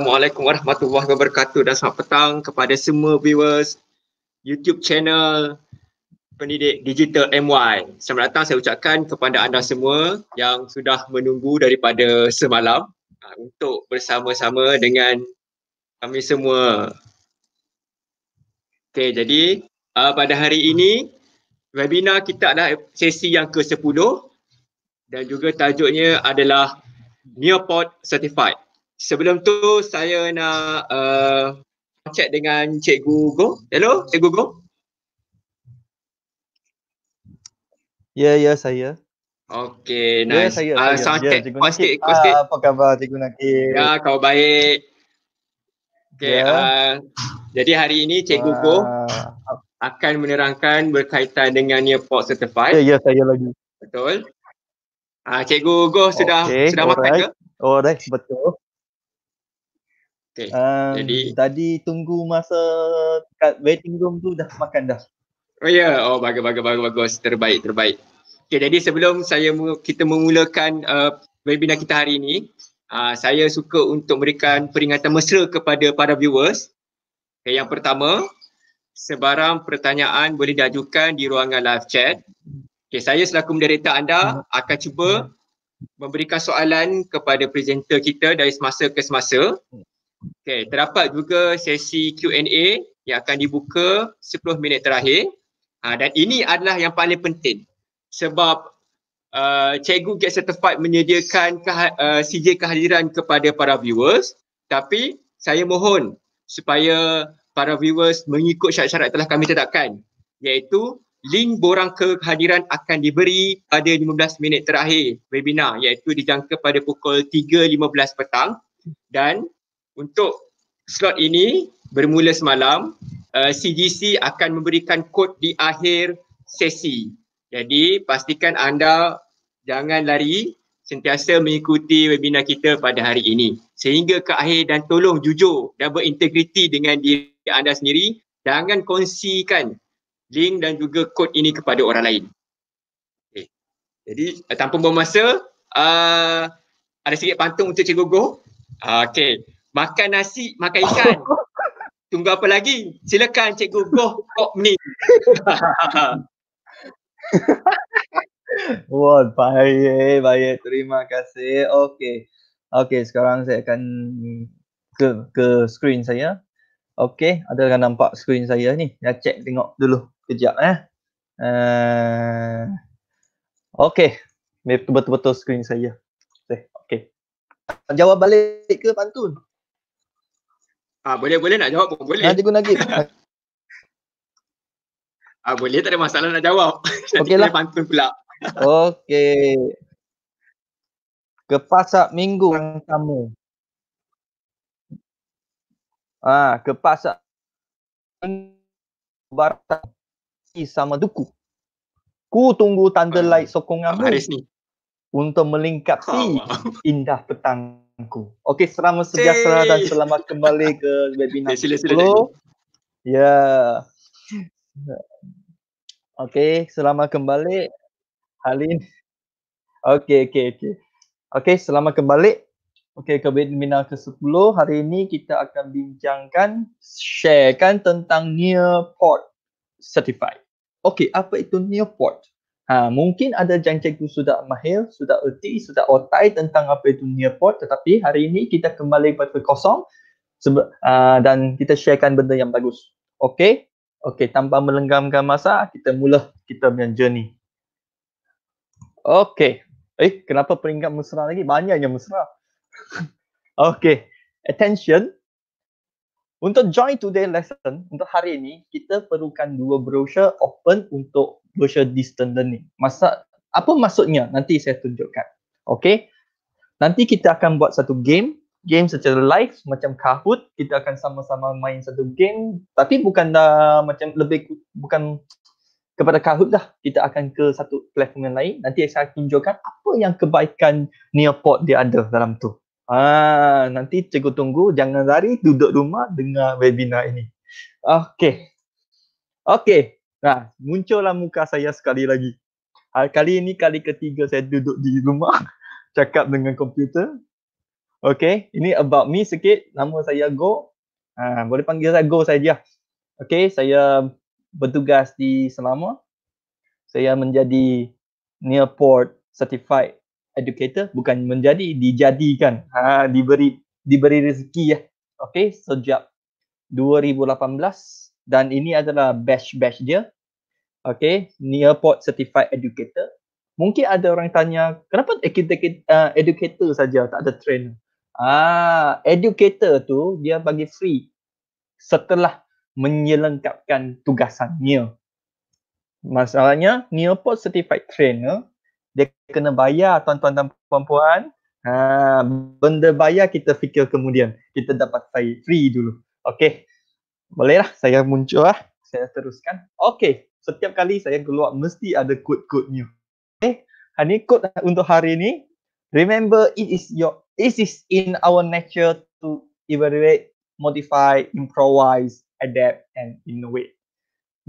Assalamualaikum warahmatullahi wabarakatuh dan selamat petang kepada semua viewers YouTube channel Pendidik Digital MY. Selamat datang saya ucapkan kepada anda semua yang sudah menunggu daripada semalam ha, untuk bersama-sama dengan kami semua. Okey, jadi uh, pada hari ini webinar kita adalah sesi yang ke-10 dan juga tajuknya adalah Neopod Certified sebelum tu saya nak uh, chat dengan Cikgu Go. Hello, Cikgu Go. Ya, yeah, ya yeah, saya. Okay, ya, nice. Yeah, saya, uh, saya. Yeah, cikgu kuas sikit, kuas sikit. Ah, apa khabar Cikgu Nakir? Ya, kau baik. Okay, yeah. Ya. uh, jadi hari ini Cikgu Go ah. akan menerangkan berkaitan dengan your port certified. Ya, yeah, ya yeah, saya lagi. Betul. Ah, uh, Cikgu Go sudah okay, sudah makan ke? Oh, dah betul. Okay. Um, ehm, Jadi tadi tunggu masa kat waiting room tu dah makan dah. Oh ya, yeah. oh bagus bagus bagus bagus terbaik terbaik. Okay, jadi sebelum saya kita memulakan uh, webinar kita hari ini, uh, saya suka untuk memberikan peringatan mesra kepada para viewers. Okay, yang pertama, sebarang pertanyaan boleh diajukan di ruangan live chat. Okay, saya selaku moderator anda akan cuba memberikan soalan kepada presenter kita dari semasa ke semasa. Okay, terdapat juga sesi Q&A yang akan dibuka 10 minit terakhir. Ha, dan ini adalah yang paling penting sebab uh, cikgu get certified menyediakan keha- uh, CJ kehadiran kepada para viewers tapi saya mohon supaya para viewers mengikut syarat-syarat telah kami tetapkan iaitu link borang kehadiran akan diberi pada 15 minit terakhir webinar iaitu dijangka pada pukul 3.15 petang dan untuk slot ini bermula semalam uh, eh, CGC akan memberikan kod di akhir sesi. Jadi pastikan anda jangan lari sentiasa mengikuti webinar kita pada hari ini sehingga ke akhir dan tolong jujur dan berintegriti dengan diri anda sendiri jangan kongsikan link dan juga kod ini kepada orang lain. Okay. Jadi eh, tanpa buang masa uh, eh, ada sikit pantun untuk Cikgu goh? Uh, ah, okay makan nasi, makan ikan. Tunggu apa lagi? Silakan cikgu goh kok ni. Wah, baik, baik. Terima kasih. Okey. Okey, sekarang saya akan ke ke screen saya. Okey, ada akan nampak screen saya ni. Saya cek tengok dulu kejap eh. Uh, okey. Betul-betul screen saya. Okey. Jawab balik ke pantun? Ah boleh boleh nak jawab pun boleh. Nanti guna gitu. ah boleh tak ada masalah nak jawab. Okey lah. Pantun pula. Okey. Ke pasar minggu ah. Kamu Ah ke pasar Barat sama duku. Ku tunggu tanda ah, light sokonganmu. Ah, Haris ni. Untuk melingkapi indah petang. Okey, selamat sejahtera hey. dan selamat kembali ke webinar. Sila sila. Ya. Okey, selamat kembali Halin. Okey, okey, okey. Okey, selamat kembali. Okey, ke webinar ke-10. Hari ini kita akan bincangkan sharekan tentang Nearpod Certified. Okey, apa itu Nearpod? Ha, mungkin ada jangcikgu sudah mahir, sudah erti, sudah otai tentang apa itu nearpod tetapi hari ini kita kembali kepada kosong sebe- uh, dan kita sharekan benda yang bagus. Okey? Okey, tanpa melenggamkan masa, kita mula kita punya journey. Okey. Eh, kenapa peringkat mesra lagi? banyaknya yang mesra. Okey, attention. Untuk join today lesson, untuk hari ini, kita perlukan dua brosur open untuk social distance learning. Masa apa maksudnya? Nanti saya tunjukkan. Okay. Nanti kita akan buat satu game, game secara live macam Kahoot, kita akan sama-sama main satu game tapi bukan dah macam lebih bukan kepada Kahoot lah. Kita akan ke satu platform yang lain. Nanti saya akan tunjukkan apa yang kebaikan Neopod dia ada dalam tu. Ah, nanti cikgu tunggu, jangan lari, duduk rumah dengar webinar ini. Okay, okay. Nah, muncullah muka saya sekali lagi. Ha, kali ini kali ketiga saya duduk di rumah cakap dengan komputer. Okay, ini about me sikit. Nama saya Go. Ha, boleh panggil saya Go saja. Okay, saya bertugas di Selama. Saya menjadi Nearport Certified Educator. Bukan menjadi, dijadikan. Ha, diberi diberi rezeki ya. Okay, sejak 2018 dan ini adalah batch-batch dia. Okay, Nearport Certified Educator. Mungkin ada orang tanya, kenapa educator eh, saja tak ada trainer? Ah, educator tu dia bagi free setelah menyelengkapkan tugasannya. Masalahnya, Nearport Certified Trainer dia kena bayar tuan-tuan dan puan-puan. Ha, benda bayar kita fikir kemudian. Kita dapat free dulu. Okay. Boleh lah, saya muncul lah. Saya teruskan. Okay, setiap kali saya keluar mesti ada quote-quote new. Okay, hari ini quote untuk hari ini. Remember, it is your, it is in our nature to evaluate, modify, improvise, adapt and innovate.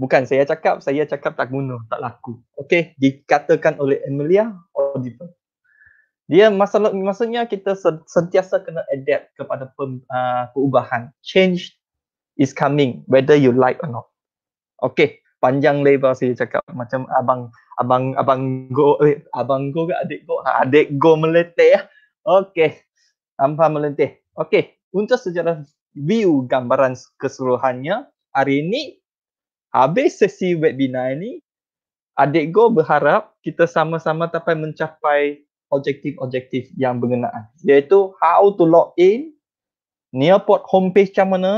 Bukan saya cakap, saya cakap tak guna, tak laku. Okay, dikatakan oleh Amelia Oliver. Dia masalah, maksudnya kita sentiasa kena adapt kepada pem, uh, perubahan. Change is coming whether you like or not. Okay, panjang lebar saya cakap macam abang abang abang go eh, abang go ke adik go ha, adik go melete ya. Okay, tanpa melete. Okay, untuk sejarah view gambaran keseluruhannya hari ini habis sesi webinar ini adik go berharap kita sama-sama sampai mencapai objektif-objektif yang berkenaan iaitu how to log in Nearport homepage macam mana,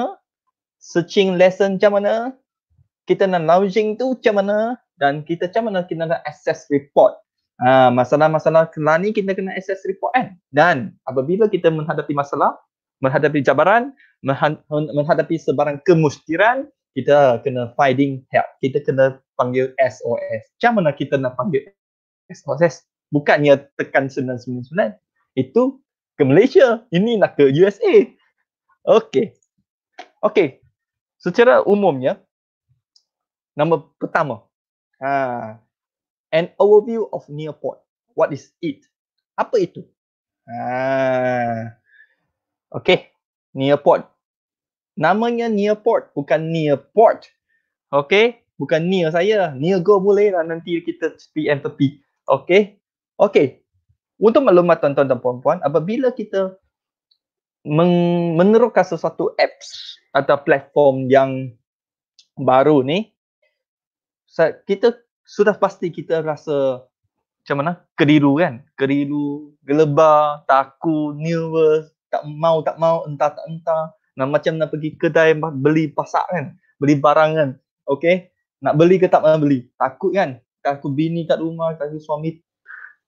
searching lesson macam mana, kita nak launching tu macam mana dan kita macam mana kita nak access report. Ha, masalah-masalah kelas ni kita kena access report kan. Dan apabila kita menghadapi masalah, menghadapi cabaran, menghadapi sebarang kemustiran, kita kena finding help. Kita kena panggil SOS. Macam mana kita nak panggil SOS? Bukannya tekan 999. Itu ke Malaysia. Ini nak ke USA. Okay. Okay, Secara umumnya, nombor pertama, ha, an overview of Neopod. What is it? Apa itu? Ha, okay, Neopod. Namanya Neopod, bukan Neopod. Okay, bukan Neo saya. Neo Go boleh lah nanti kita PM tepi. Okay, okay. Untuk maklumat tuan-tuan dan puan-puan, apabila kita meneroka sesuatu apps atau platform yang baru ni kita sudah pasti kita rasa macam mana keliru kan keliru gelebar takut nervous tak mau tak mau entah tak entah nak macam nak pergi kedai beli pasak kan beli barang kan Okay. nak beli ke tak nak beli takut kan takut bini kat rumah takut suami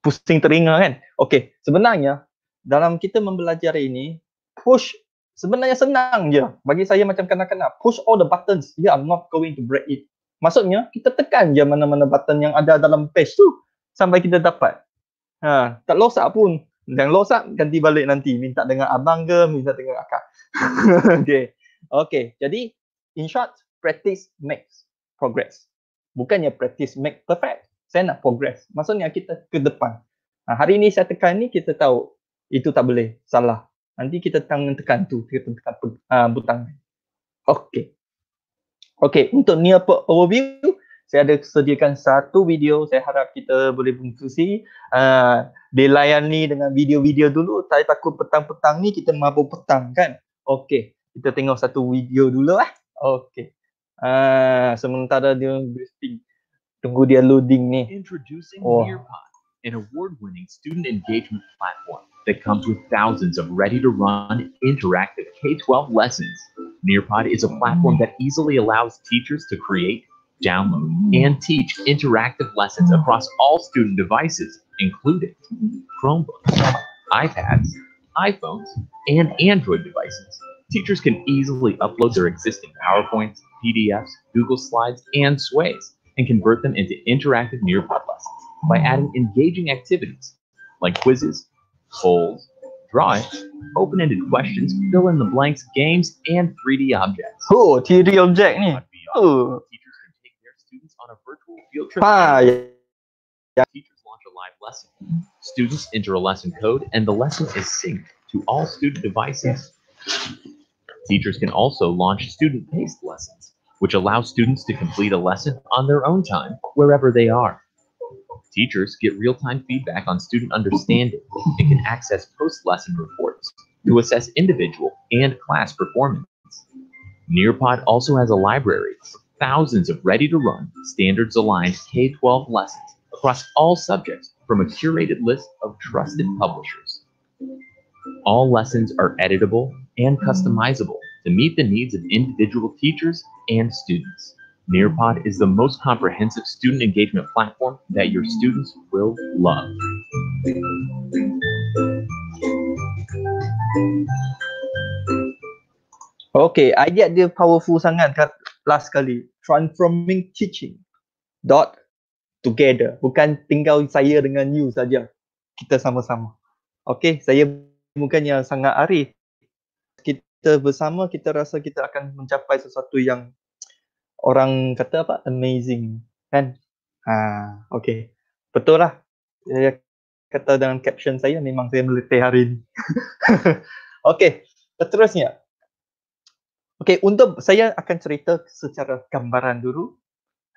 pusing teringa kan Okay. sebenarnya dalam kita mempelajari ini push sebenarnya senang je. Bagi saya macam kena kena push all the buttons. You are not going to break it. Maksudnya, kita tekan je mana-mana button yang ada dalam page tu sampai kita dapat. Ha, tak losak pun. Yang losak, ganti balik nanti. Minta dengan abang ke, minta dengan akak. okay. Okay. Jadi, in short, practice makes progress. Bukannya practice make perfect. Saya nak progress. Maksudnya kita ke depan. Ha, hari ni saya tekan ni, kita tahu itu tak boleh. Salah. Nanti kita tangan tekan tu, kita tekan uh, ah, butang. Okey. Okey, untuk near port overview, saya ada sediakan satu video. Saya harap kita boleh berfungsi. Uh, ah, dilayani dengan video-video dulu. Saya takut petang-petang ni kita mabuk petang kan. Okey, kita tengok satu video dulu lah. Okey. Uh, sementara dia briefing. Tunggu dia loading ni. oh. an award winning student engagement platform that comes with thousands of ready to run interactive K 12 lessons. Nearpod is a platform that easily allows teachers to create, download, and teach interactive lessons across all student devices, including Chromebooks, iPads, iPhones, and Android devices. Teachers can easily upload their existing PowerPoints, PDFs, Google Slides, and Sways and convert them into interactive Nearpod lessons by adding engaging activities like quizzes, polls, drawings, open-ended questions, fill-in-the-blanks, games, and 3D objects. Oh, 3D object Oh. Teachers can take their students on a virtual field trip. yeah. Teachers launch a live lesson. Students enter a lesson code, and the lesson is synced to all student devices. Teachers can also launch student-paced lessons, which allow students to complete a lesson on their own time, wherever they are. Teachers get real-time feedback on student understanding and can access post-lesson reports to assess individual and class performance. Nearpod also has a library, thousands of ready-to-run, standards-aligned K-12 lessons across all subjects from a curated list of trusted publishers. All lessons are editable and customizable to meet the needs of individual teachers and students. Nearpod is the most comprehensive student engagement platform that your students will love. Okay, idea dia powerful sangat kan last kali. Transforming teaching dot together. Bukan tinggal saya dengan you saja. Kita sama-sama. Okay, saya bukan yang sangat arif. Kita bersama, kita rasa kita akan mencapai sesuatu yang orang kata apa amazing kan ha okey betul lah saya kata dengan caption saya memang saya meletih hari ini okey seterusnya okey untuk saya akan cerita secara gambaran dulu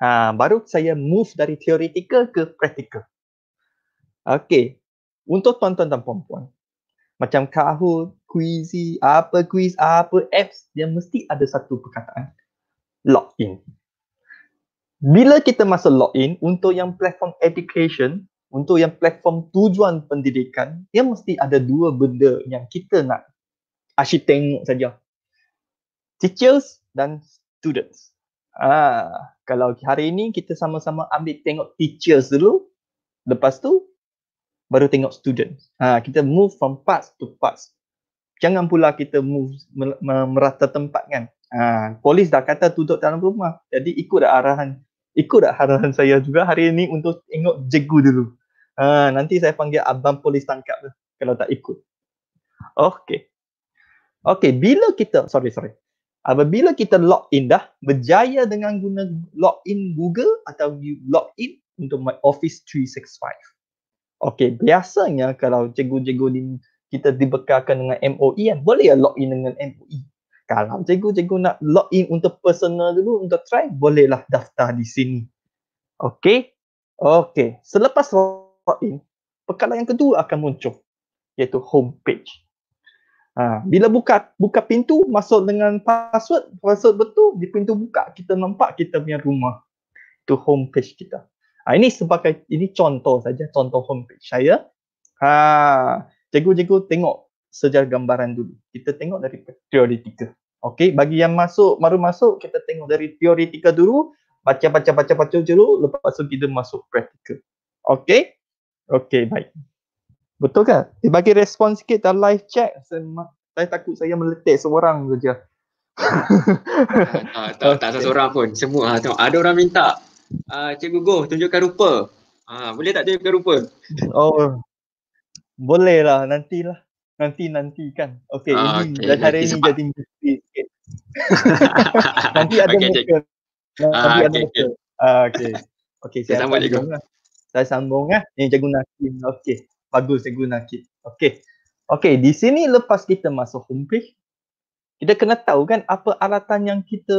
ha baru saya move dari theoretical ke practical okey untuk tuan-tuan dan puan-puan macam kahut, quizy, apa quiz, apa apps, dia mesti ada satu perkataan login. Bila kita masuk login, untuk yang platform education, untuk yang platform tujuan pendidikan, dia mesti ada dua benda yang kita nak asyik tengok saja. Teachers dan students. Ah, kalau hari ini kita sama-sama ambil tengok teachers dulu, lepas tu baru tengok students. Ah, kita move from parts to parts. Jangan pula kita move merata tempat kan. Ha, polis dah kata tutup dalam rumah. Jadi ikut dah arahan. Ikut dah arahan saya juga hari ini untuk tengok jegu dulu. Ha, nanti saya panggil abang polis tangkap lah, kalau tak ikut. Okey. Okey, bila kita, sorry, sorry. Apabila kita log in dah, berjaya dengan guna log in Google atau log in untuk my Office 365. Okey, biasanya kalau cikgu-cikgu kita dibekalkan dengan MOE kan, boleh ya log in dengan MOE kalau cikgu-cikgu nak log in untuk personal dulu untuk try, bolehlah daftar di sini. Okay? Okay. Selepas log in, perkara yang kedua akan muncul iaitu home page. Ha, bila buka buka pintu, masuk dengan password, password betul, di pintu buka, kita nampak kita punya rumah. Itu home page kita. Ha, ini sebagai ini contoh saja contoh home page saya. Ha, cikgu-cikgu tengok sejarah gambaran dulu. Kita tengok dari teoretika. Okey, bagi yang masuk baru masuk kita tengok dari teoretika dulu, baca baca baca baca dulu lepas tu kita masuk praktikal. Okey? Okey, baik. Betul ke? Dia bagi respon sikit dalam live chat. Saya, saya takut saya meletik seorang saja. Ah, tak, tak, tak okay. seorang pun. Semua. Ha, tengok. Ada orang minta. Uh, Cikgu Goh, tunjukkan rupa. Ha, boleh tak tunjukkan rupa? Oh, boleh lah. Nantilah nanti nanti kan. Okey, ah, ini okay. dah hari ini sempat. jadi mesti sikit. nanti ada okay, muka. Nanti ah, ada okay, muka. Ah, okey. Okey, saya sambung cikgu. Lah. Saya sambung eh. Ini cikgu Nakin. Okey. Bagus cikgu Nakin. Okey. Okey, di sini lepas kita masuk homepage, kita kena tahu kan apa alatan yang kita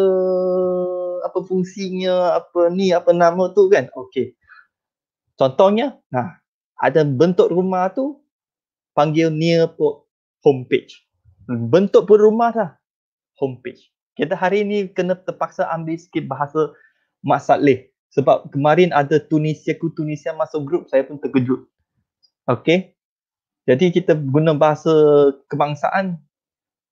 apa fungsinya, apa ni, apa nama tu kan. Okey. Contohnya, nah, ada bentuk rumah tu panggil near port homepage. Hmm. Bentuk pun rumah lah. Homepage. Kita hari ni kena terpaksa ambil sikit bahasa Masalih. Sebab kemarin ada Tunisia ku Tunisia masuk grup, saya pun terkejut. Okay. Jadi kita guna bahasa kebangsaan.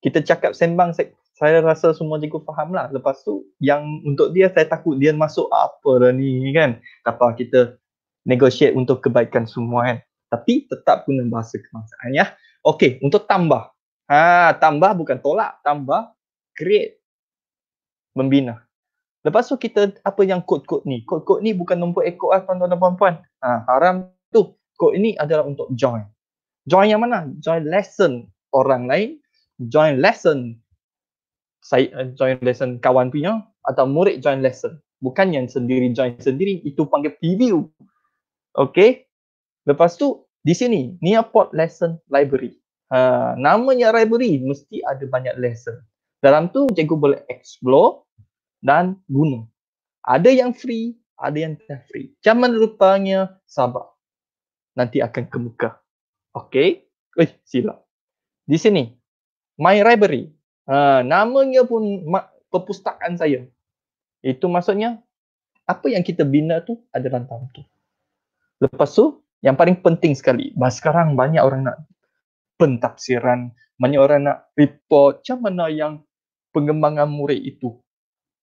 Kita cakap sembang, saya, saya rasa semua cikgu faham lah. Lepas tu, yang untuk dia, saya takut dia masuk apa dah ni kan. Tak apa, kita negotiate untuk kebaikan semua kan tapi tetap guna bahasa kebangsaan ya. Okey, untuk tambah. Ha, tambah bukan tolak, tambah create membina. Lepas tu kita apa yang kod-kod ni? Kod-kod ni bukan nombor ekor ah tuan-tuan dan puan-puan. Ha, haram tu. Kod ini adalah untuk join. Join yang mana? Join lesson orang lain, join lesson saya eh, join lesson kawan punya atau murid join lesson. Bukan yang sendiri join sendiri itu panggil preview. Okey, Lepas tu di sini Nearpod Lesson Library. Uh, namanya library mesti ada banyak lesson. Dalam tu cikgu boleh explore dan guna. Ada yang free, ada yang tak free. Cuman rupanya sabar. Nanti akan kemuka. Okay. Eh, sila. Di sini. My library. Uh, namanya pun ma- perpustakaan saya. Itu maksudnya apa yang kita bina tu ada dalam tu. Lepas tu yang paling penting sekali bahawa sekarang banyak orang nak pentafsiran banyak orang nak report macam mana yang pengembangan murid itu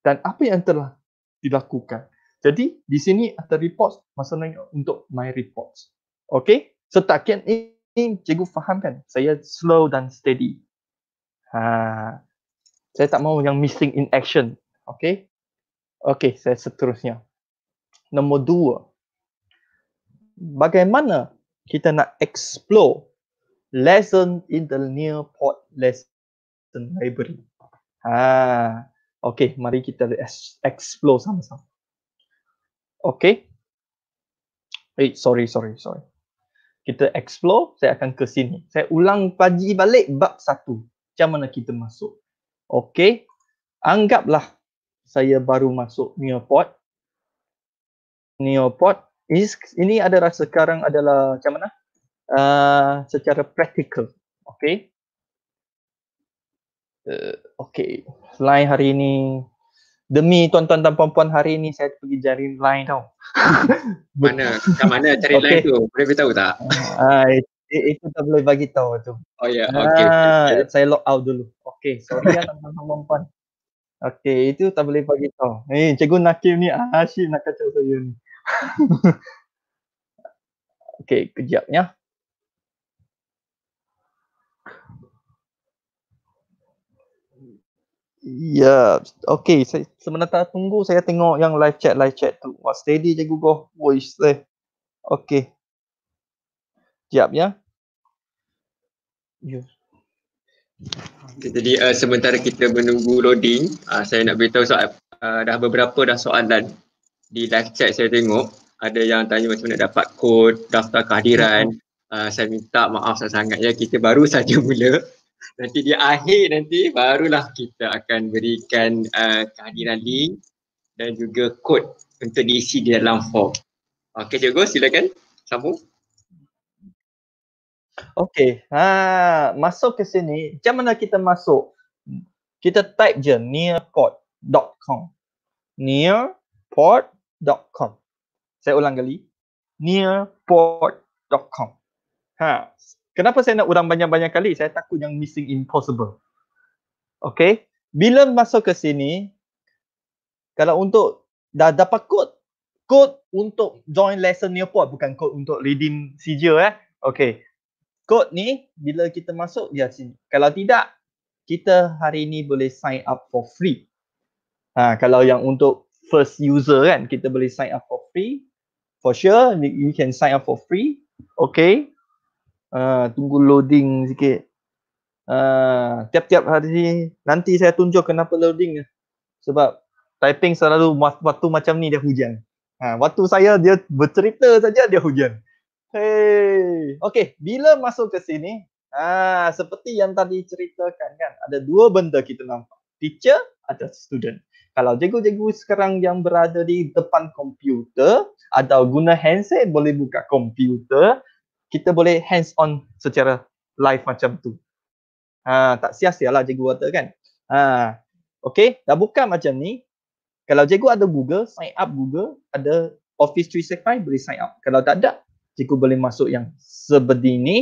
dan apa yang telah dilakukan jadi di sini ada report masalahnya untuk my report. okey setakat ini eh, cikgu faham kan saya slow dan steady ha saya tak mahu yang missing in action okey Okay. saya seterusnya nombor dua bagaimana kita nak explore lesson in the near port lesson library. Ha, okey, mari kita explore sama-sama. Okey. Eh, sorry, sorry, sorry. Kita explore, saya akan ke sini. Saya ulang pagi balik bab satu. Macam mana kita masuk. Okey. Anggaplah saya baru masuk Neoport. Neoport ini, ini adalah sekarang adalah macam mana? Uh, secara practical. Okay. Uh, eh, okay. Selain hari ini. Demi tuan-tuan dan puan-puan hari ini saya pergi jaring lain tau. mana? Kat mana cari okay. line tu? Boleh beritahu tak? Uh, itu tak boleh bagi tahu tu. Oh ya, yeah. okey. Ah, okay. Saya log out dulu. Okey, sorry ya tuan-tuan puan-puan. Okey, itu tak boleh bagi tahu. Eh, cikgu Nakim ni asyik nak kacau saya ni. Okey, kejap ya. Ya, okey, saya sementara tunggu saya tengok yang live chat live chat tu. Wah, steady je Google. Woi, eh. Okey. Kejap ya. Yes. Okay, jadi uh, sementara kita menunggu loading, uh, saya nak beritahu soal uh, dah beberapa dah soalan di live chat saya tengok ada yang tanya macam mana dapat kod daftar kehadiran uh, saya minta maaf sangat-sangat ya kita baru saja mula nanti di akhir nanti barulah kita akan berikan uh, kehadiran link dan juga kod untuk diisi di dalam form Okey cikgu silakan sambung Okey, ha, masuk ke sini, macam mana kita masuk? Kita type je nearport.com nearport nearport.com. Saya ulang kali. nearport.com. Ha. Kenapa saya nak ulang banyak-banyak kali? Saya takut yang missing impossible. Okay. Bila masuk ke sini, kalau untuk dah dapat kod, kod untuk join lesson Nearport, bukan kod untuk redeem sijil eh. Okay. Kod ni, bila kita masuk, dia ya, sini. Kalau tidak, kita hari ini boleh sign up for free. Ha, kalau yang untuk first user kan kita boleh sign up for free for sure you can sign up for free okay uh, tunggu loading sikit uh, tiap-tiap hari nanti saya tunjuk kenapa loading sebab typing selalu waktu macam ni dia hujan ha, waktu saya dia bercerita saja dia hujan hey okay bila masuk ke sini ah seperti yang tadi ceritakan kan ada dua benda kita nampak teacher atau student kalau cikgu-cikgu sekarang yang berada di depan komputer atau guna handset boleh buka komputer, kita boleh hands on secara live macam tu. Ha, tak sia-sia lah cikgu kata kan. Ha, okay, dah buka macam ni. Kalau cikgu ada Google, sign up Google, ada Office 365 boleh sign up. Kalau tak ada, cikgu boleh masuk yang seperti ni.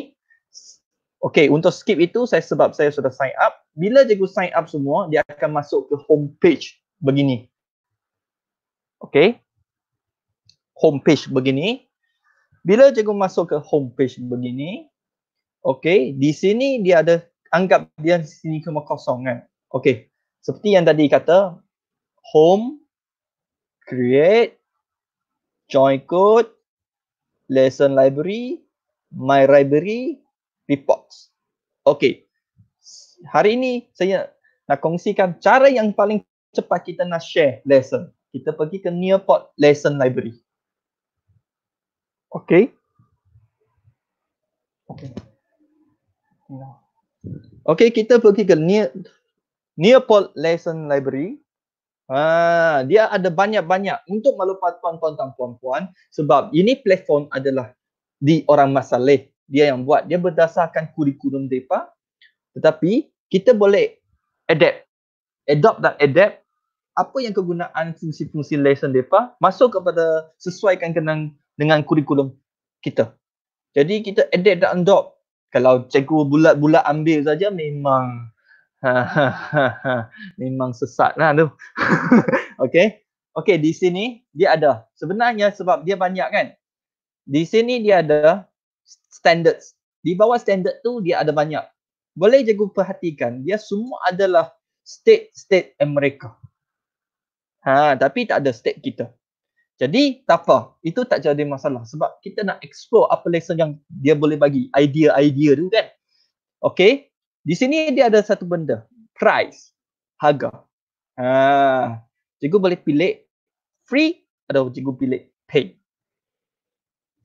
Okay, untuk skip itu saya sebab saya sudah sign up. Bila cikgu sign up semua, dia akan masuk ke homepage begini. Okay. Homepage begini. Bila cikgu masuk ke homepage begini. Okay. Di sini dia ada anggap dia di sini cuma kosong kan. Okay. Seperti yang tadi kata. Home. Create. Join code. Lesson library. My library. Report. Okay. Hari ini saya nak kongsikan cara yang paling cepat kita nak share lesson. Kita pergi ke Nearpod Lesson Library. Okay. Okay. Okay, kita pergi ke Near Nearpod Lesson Library. Ha, dia ada banyak-banyak untuk melupakan tuan-tuan dan puan-puan sebab ini platform adalah di orang masalah dia yang buat dia berdasarkan kurikulum depa tetapi kita boleh adapt adopt dan adapt apa yang kegunaan fungsi-fungsi lesson mereka masuk kepada sesuaikan dengan, dengan kurikulum kita. Jadi kita adapt dan adopt. Kalau cikgu bulat-bulat ambil saja memang memang sesat lah tu. okay. Okay di sini dia ada. Sebenarnya sebab dia banyak kan. Di sini dia ada standards. Di bawah standard tu dia ada banyak. Boleh cikgu perhatikan dia semua adalah state-state Amerika. State Ha, tapi tak ada step kita. Jadi tak apa, itu tak jadi masalah sebab kita nak explore apa lesson yang dia boleh bagi, idea-idea tu kan. Okay, di sini dia ada satu benda, price, harga. Ha, cikgu boleh pilih free atau cikgu pilih pay.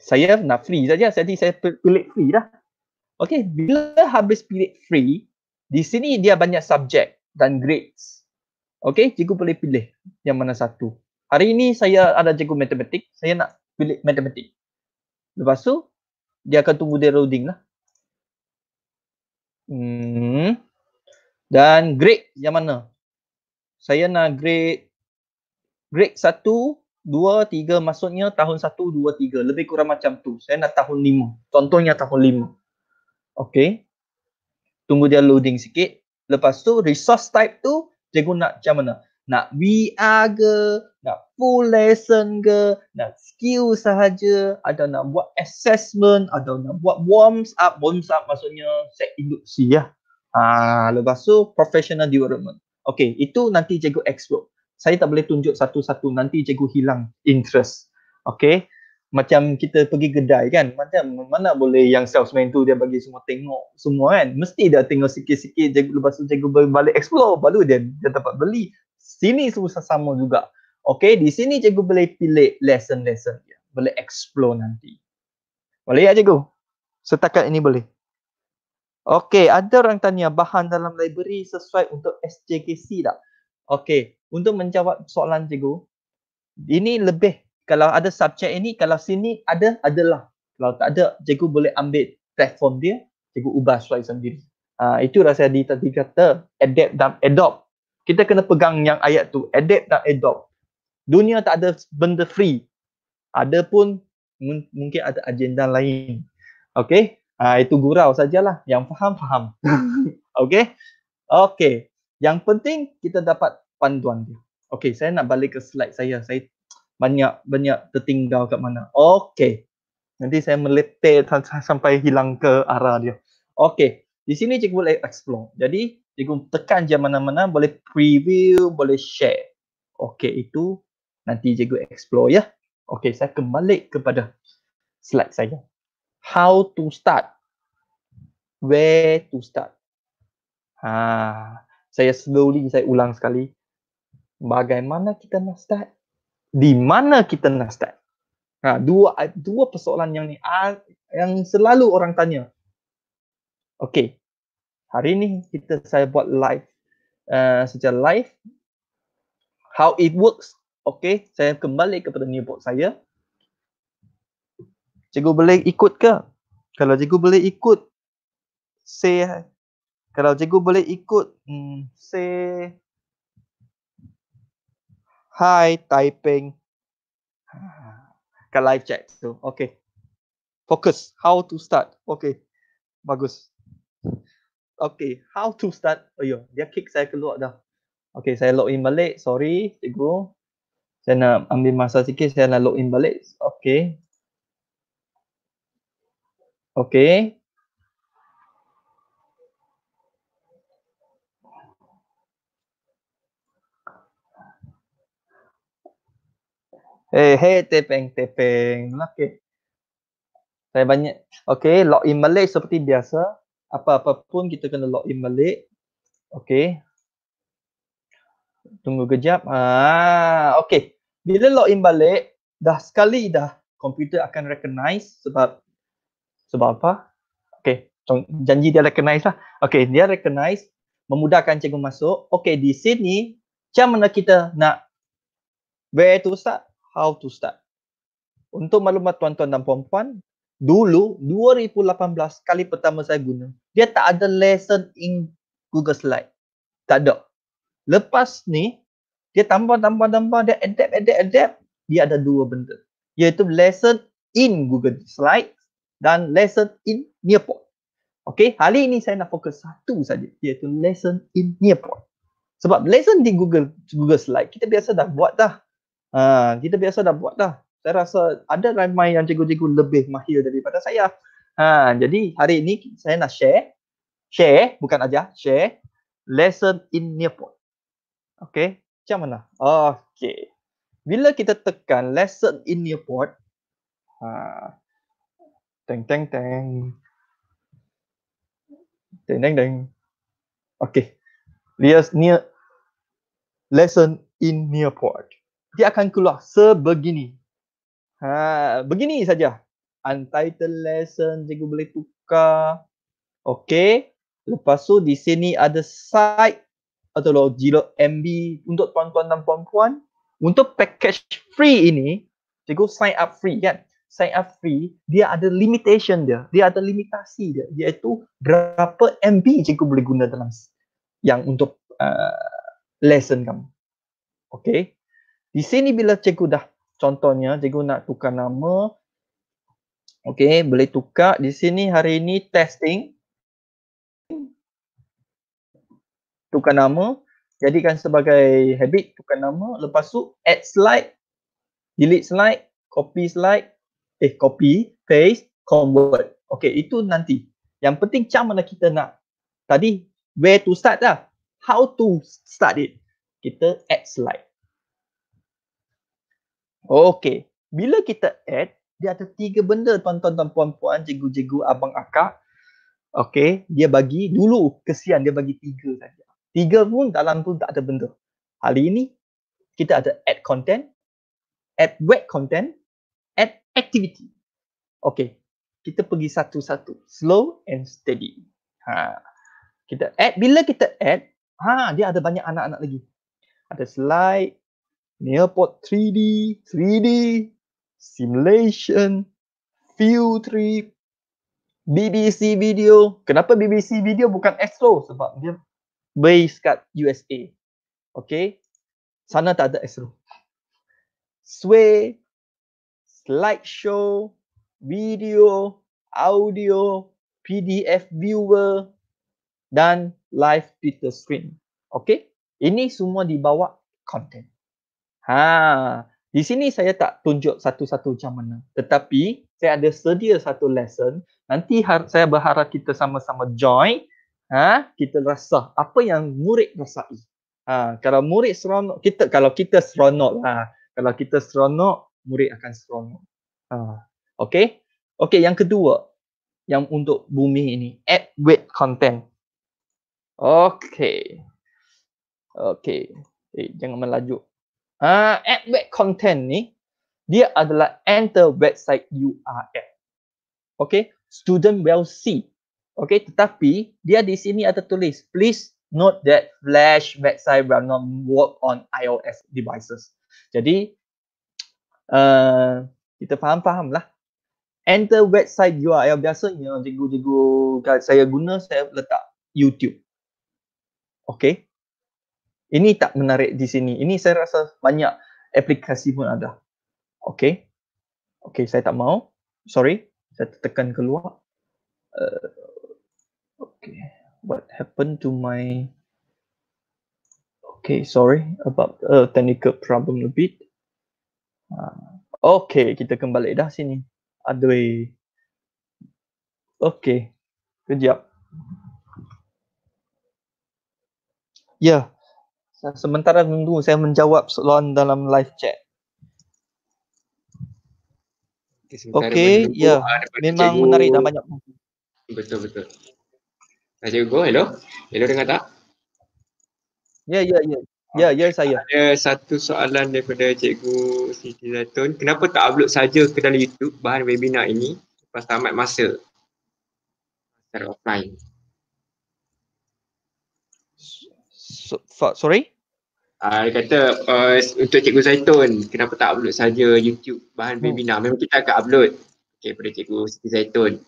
Saya nak free saja, jadi saya pilih free lah. Okay, bila habis pilih free, di sini dia banyak subjek dan grades. Okey, cikgu boleh pilih yang mana satu. Hari ini saya ada cikgu matematik, saya nak pilih matematik. Lepas tu, dia akan tunggu dia loading lah. Hmm. Dan grade yang mana? Saya nak grade grade 1, 2, 3 maksudnya tahun 1, 2, 3. Lebih kurang macam tu. Saya nak tahun 5. Contohnya tahun 5. Okey. Tunggu dia loading sikit. Lepas tu resource type tu cikgu nak macam mana? Nak VR ke? Nak full lesson ke? Nak skill sahaja? Atau nak buat assessment? Atau nak buat warms up? Warms up maksudnya set induksi ya. Ah, lepas tu professional development. Okay, itu nanti cikgu explore. Saya tak boleh tunjuk satu-satu. Nanti cikgu hilang interest. Okay macam kita pergi kedai kan macam mana boleh yang salesman tu dia bagi semua tengok semua kan mesti dah tengok sikit-sikit jaga lepas tu jaga balik explore baru dia dia dapat beli sini susah sama juga okey di sini cikgu boleh pilih lesson-lesson dia boleh explore nanti boleh ya cikgu setakat ini boleh okey ada orang tanya bahan dalam library sesuai untuk SJKC tak okey untuk menjawab soalan cikgu ini lebih kalau ada subjek ini, kalau sini ada, adalah. Kalau tak ada, cikgu boleh ambil platform dia, cikgu ubah suai sendiri. Uh, itu rasa di tadi kata adapt dan adopt. Kita kena pegang yang ayat tu, adapt dan adopt. Dunia tak ada benda free. Ada pun mungkin ada agenda lain. Okay, uh, ah, itu gurau sajalah. Yang faham, faham. okay, okay. Yang penting kita dapat panduan dia. Okay, saya nak balik ke slide saya. Saya banyak banyak tertinggal kat mana. Okey. Nanti saya meletir sampai hilang ke arah dia. Okey. Di sini cikgu boleh explore. Jadi cikgu tekan je mana-mana boleh preview, boleh share. Okey itu nanti cikgu explore ya. Okey saya kembali kepada slide saya. How to start? Where to start? Ha, saya slowly saya ulang sekali. Bagaimana kita nak start? di mana kita nak start? Ha, dua dua persoalan yang ni yang selalu orang tanya. Okay, hari ni kita saya buat live uh, secara live. How it works? Okay, saya kembali kepada new board saya. Cikgu boleh ikut ke? Kalau cikgu boleh ikut, say. Eh. Kalau cikgu boleh ikut, hmm, say. Hi Taiping. Kat live chat tu. Okay. Focus. How to start. Okay. Bagus. Okay. How to start. Oh yo, ya. Dia kick saya keluar dah. Okay. Saya log in balik. Sorry. Cikgu. Saya nak ambil masa sikit. Saya nak log in balik. Okay. Okay. Hey, eh, hey, tepeng, tepeng. Okay. Saya banyak. Okay, log in balik seperti biasa. Apa-apa pun kita kena log in balik. Okay. Tunggu kejap. Ah, okay. Bila log in balik, dah sekali dah komputer akan recognize sebab sebab apa? Okay. Janji dia recognize lah. Okay, dia recognize. Memudahkan cikgu masuk. Okay, di sini, macam mana kita nak where to start? how to start. Untuk maklumat tuan-tuan dan puan-puan, dulu 2018 kali pertama saya guna, dia tak ada lesson in Google Slide. Tak ada. Lepas ni, dia tambah-tambah-tambah, dia adapt-adapt-adapt, dia ada dua benda. Iaitu lesson in Google Slide dan lesson in Nearpod. Okay, hari ini saya nak fokus satu saja, iaitu lesson in Nearpod. Sebab lesson di Google Google Slide, kita biasa dah buat dah. Ha, kita biasa dah buat dah. Saya rasa ada ramai yang cikgu-cikgu lebih mahir daripada saya. Ha, jadi hari ini saya nak share. Share, bukan aja, Share. Lesson in Nearpod. Okay. Macam mana? Okay. Bila kita tekan lesson in Nearpod. Ha, teng teng teng. Teng teng teng. Okay. Lesson near, lesson in Nearpod dia akan keluar sebegini. Ha, begini saja. Untitled lesson cikgu boleh tukar. Okey. Lepas tu di sini ada site atau logilo MB untuk tuan-tuan dan puan-puan. Untuk package free ini, cikgu sign up free kan? Sign up free, dia ada limitation dia. Dia ada limitasi dia. Iaitu berapa MB cikgu boleh guna dalam yang untuk uh, lesson kamu. Okey. Di sini bila cikgu dah contohnya cikgu nak tukar nama okey boleh tukar di sini hari ini testing tukar nama jadikan sebagai habit tukar nama lepas tu add slide delete slide copy slide eh copy paste convert okey itu nanti yang penting macam mana kita nak tadi where to start lah how to start it kita add slide Okey. Bila kita add, dia ada tiga benda tuan-tuan dan puan-puan, cikgu-cikgu, abang akak. Okey, dia bagi dulu kesian dia bagi tiga saja. Tiga pun dalam pun tak ada benda. Hari ini kita ada add content, add web content, add activity. Okey, kita pergi satu-satu. Slow and steady. Ha. Kita add, bila kita add, ha, dia ada banyak anak-anak lagi. Ada slide, Nearpod 3D, 3D, simulation, view 3, BBC video. Kenapa BBC video bukan Astro? Sebab dia base kat USA. Okay. Sana tak ada Astro. Sway, slideshow, video, audio, PDF viewer dan live Twitter screen. Okay. Ini semua dibawa content. Ha, di sini saya tak tunjuk satu-satu macam mana. Tetapi saya ada sedia satu lesson. Nanti saya berharap kita sama-sama join. Ha, kita rasa apa yang murid rasai. Ha, kalau murid seronok, kita kalau kita seronok Ha, kalau kita seronok, murid akan seronok. Ha, okay? Okay, yang kedua. Yang untuk bumi ini. Add weight content. Okay. Okay. Eh, jangan melaju. Uh, add web content ni, dia adalah enter website URL. Okay, student will see. Okay, tetapi dia di sini ada tulis, please note that flash website will not work on iOS devices. Jadi, uh, kita faham-faham lah. Enter website URL biasanya, cikgu-cikgu saya guna, saya letak YouTube. Okay, ini tak menarik di sini. Ini saya rasa banyak aplikasi pun ada. Okay. Okay, saya tak mau. Sorry. Saya tekan keluar. Uh, okay. What happened to my... Okay, sorry about the uh, technical problem a bit. Uh, okay, kita kembali dah sini. Adui. Okay. Kejap. Ya. Yeah. Sementara tunggu saya menjawab soalan dalam live chat. Okey, okay, ya. Ah, Memang cikgu. menarik dan banyak. Betul, betul. Ah, cikgu hello. Hello, dengar tak? Ya, ya, ya. Ya, ya saya. Ada satu soalan daripada Cikgu Siti Zaitun. Kenapa tak upload saja ke dalam YouTube bahan webinar ini lepas tamat masa? Secara offline. so, sorry? Uh, dia kata uh, untuk Cikgu Zaitun, kenapa tak upload saja YouTube bahan hmm. webinar? Memang kita akan upload okay, pada Cikgu Siti Zaitun.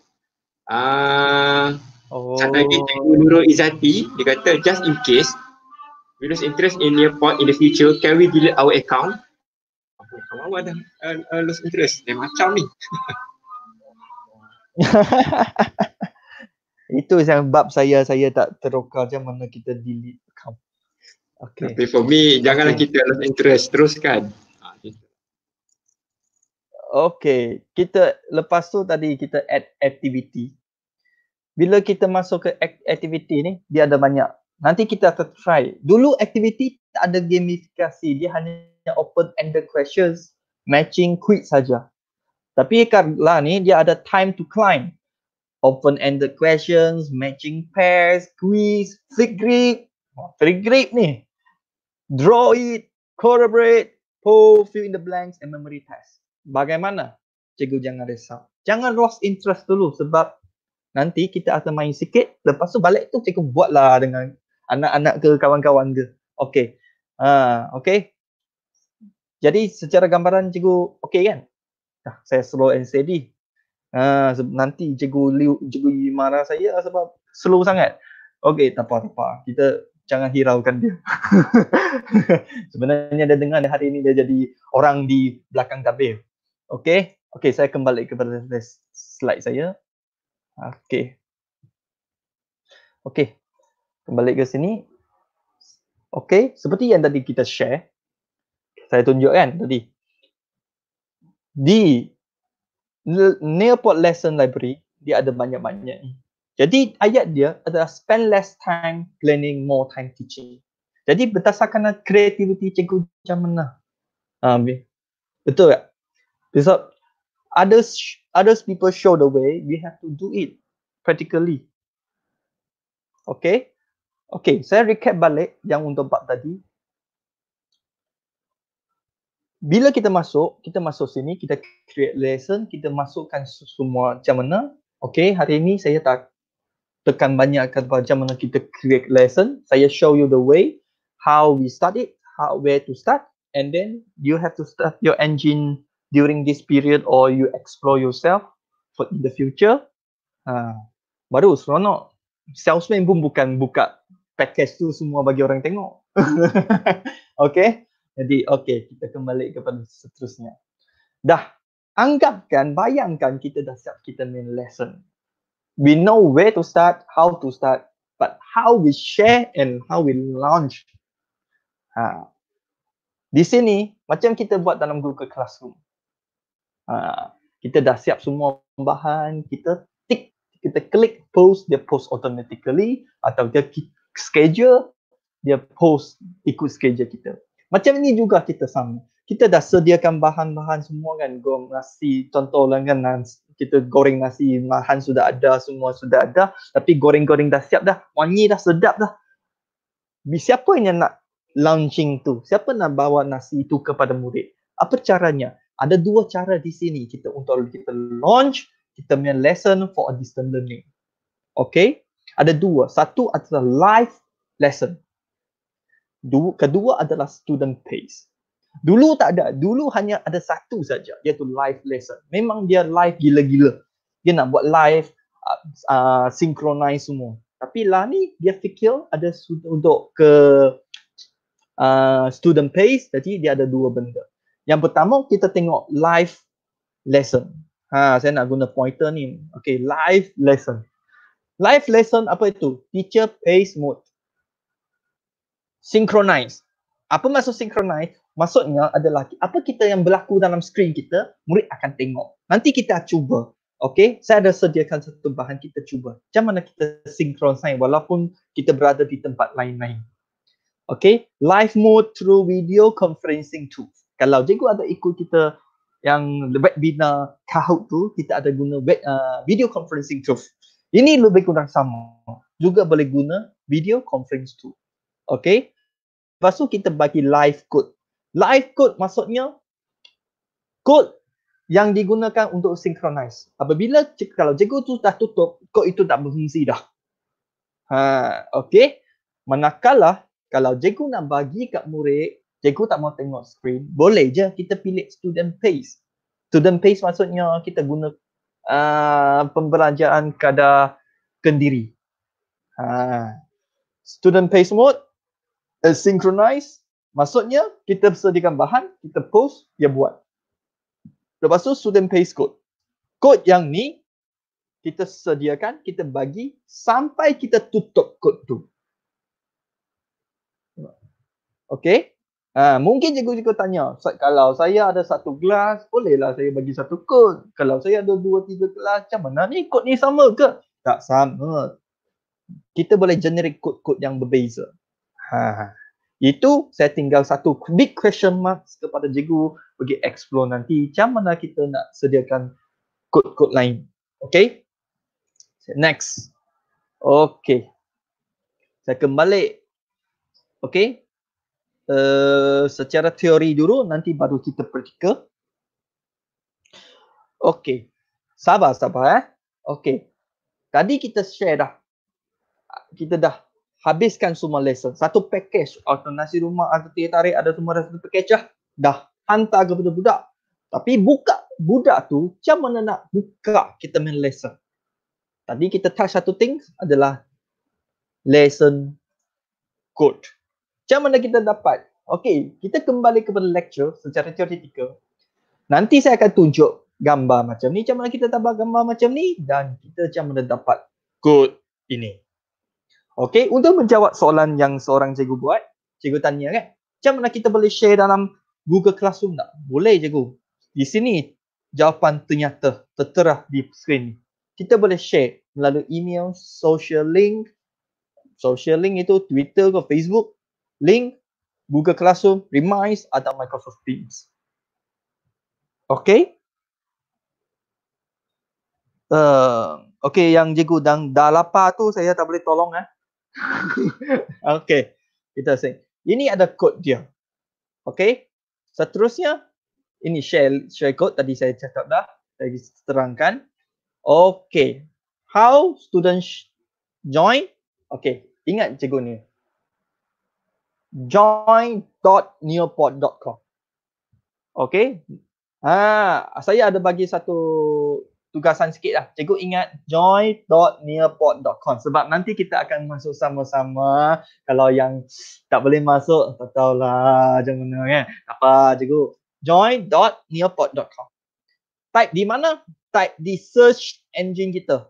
Uh, oh. lagi Cikgu Nurul Izati, dia kata just in case, we lose interest in your in the future, can we delete our account? awal kau dah uh, uh, lose interest, dia macam ni. Itu yang bab saya, saya tak teroka macam mana kita delete Okay. Tapi for me, janganlah okay. kita lost interest. Teruskan. Ha, okay. Kita lepas tu tadi kita add activity. Bila kita masuk ke activity ni, dia ada banyak. Nanti kita akan try. Dulu activity tak ada gamifikasi. Dia hanya open-ended questions. Matching quiz saja. Tapi kalau ni dia ada time to climb. Open-ended questions, matching pairs, quiz, flick grip. Ha, flick grip ni draw it, corroborate, pull, fill in the blanks, and memory test. Bagaimana? Cikgu jangan risau. Jangan lost interest dulu sebab nanti kita akan main sikit. Lepas tu balik tu cikgu buatlah dengan anak-anak ke kawan-kawan ke. Okay. Ha, ah, okay. Jadi secara gambaran cikgu okay kan? Dah, saya slow and steady. Ha, nanti cikgu, liu, cikgu marah saya lah sebab slow sangat. Okay, tak apa-apa. Kita jangan hiraukan dia. Sebenarnya dia dengar hari ini dia jadi orang di belakang tabir. Okey. Okey, saya kembali kepada slide saya. Okey. Okey. Kembali ke sini. Okey, seperti yang tadi kita share, saya tunjukkan tadi. Di Neopod Lesson Library, dia ada banyak-banyak jadi ayat dia adalah spend less time planning, more time teaching. Jadi berdasarkan kreativiti cikgu macam mana? Um, betul tak? Because others others people show the way, we have to do it practically. Okay? Okay, saya recap balik yang untuk bab tadi. Bila kita masuk, kita masuk sini, kita create lesson, kita masukkan semua macam mana. Okay, hari ini saya tak tekan banyak akan macam mana kita create lesson saya show you the way how we start it how where to start and then you have to start your engine during this period or you explore yourself for in the future uh, baru seronok salesman pun bukan buka package tu semua bagi orang tengok okay jadi okay kita kembali kepada seterusnya dah anggapkan bayangkan kita dah siap kita main lesson we know where to start, how to start, but how we share and how we launch. Ha. Di sini, macam kita buat dalam Google Classroom. Ha. Kita dah siap semua bahan, kita tick, kita klik post, dia post automatically atau dia schedule, dia post ikut schedule kita. Macam ni juga kita sama kita dah sediakan bahan-bahan semua kan goreng nasi contoh lah kan kita goreng nasi bahan sudah ada semua sudah ada tapi goreng-goreng dah siap dah wangi dah sedap dah siapa yang nak launching tu siapa nak bawa nasi itu kepada murid apa caranya ada dua cara di sini kita untuk kita launch kita punya lesson for a distance learning okay ada dua satu adalah live lesson kedua adalah student pace Dulu tak ada. Dulu hanya ada satu saja iaitu live lesson. Memang dia live gila-gila. Dia nak buat live uh, uh, synchronize semua. Tapi lah ni dia fikir ada untuk ke uh, student pace. Jadi dia ada dua benda. Yang pertama kita tengok live lesson. Ha, saya nak guna pointer ni. Okay, live lesson. Live lesson apa itu? Teacher pace mode. Synchronize. Apa maksud synchronize? Maksudnya adalah apa kita yang berlaku dalam skrin kita, murid akan tengok. Nanti kita cuba. Okey, saya ada sediakan satu bahan kita cuba. Macam mana kita sinkron sinkronisasi walaupun kita berada di tempat lain-lain. Okey, live mode through video conferencing tool. Kalau cikgu ada ikut kita yang webinar Kahoot tu, kita ada guna web, uh, video conferencing tool. Ini lebih kurang sama. Juga boleh guna video conference tool, Okey. Lepas tu kita bagi live code Live code maksudnya code yang digunakan untuk synchronize. Apabila kalau cikgu tu dah tutup, code itu tak berfungsi dah. Ha, okay. Manakala kalau cikgu nak bagi kat murid, cikgu tak mau tengok screen, boleh je kita pilih student pace. Student pace maksudnya kita guna uh, pembelajaran kadar kendiri. Ha. Student pace mode, synchronize. Maksudnya, kita sediakan bahan, kita post, dia buat. Lepas tu, student paste code. Code yang ni, kita sediakan, kita bagi sampai kita tutup kod tu. Okay. Ha, mungkin cikgu-cikgu tanya, kalau saya ada satu gelas, bolehlah saya bagi satu kod. Kalau saya ada dua, tiga gelas, macam mana ni kod ni sama ke? Tak sama. Kita boleh generate kod-kod yang berbeza. Ha. ha. Itu saya tinggal satu big question mark kepada cikgu pergi explore nanti macam mana kita nak sediakan kod-kod lain. Okay. Next. Okay. Saya kembali. Okay. Uh, secara teori dulu nanti baru kita praktikal. Okay. Sabar-sabar eh. Okay. Tadi kita share dah. Kita dah habiskan semua lesson. Satu package atau oh, nasi rumah atau tiga tarik ada semua ada satu package lah. Dah hantar kepada budak. Tapi buka budak tu macam mana nak buka kita main lesson. Tadi kita touch satu thing adalah lesson code. Macam mana kita dapat? Okay, kita kembali kepada lecture secara teoretikal. Nanti saya akan tunjuk gambar macam ni. Macam mana kita tambah gambar macam ni dan kita macam mana dapat code ini. Okey, untuk menjawab soalan yang seorang cikgu buat, cikgu tanya kan, macam mana kita boleh share dalam Google Classroom tak? Boleh cikgu. Di sini jawapan ternyata tertera di skrin ni. Kita boleh share melalui email, social link, social link itu Twitter ke Facebook, link, Google Classroom, Reminds atau Microsoft Teams. Okay. Uh, eh, okay, yang cikgu dah. dah lapar tu saya tak boleh tolong eh. okay. Kita sing. Ini ada kod dia. Okay. Seterusnya. Ini shell, shell kod tadi saya cakap dah. Saya terangkan. Okay. How students join. Okay. Ingat cikgu ni. Join.neopod.com Okay. Ah, saya ada bagi satu tugasan sikit lah. Cikgu ingat join.nearpod.com sebab nanti kita akan masuk sama-sama kalau yang tak boleh masuk tak tahulah macam mana kan. apa cikgu. join.nearpod.com Type di mana? Type di search engine kita.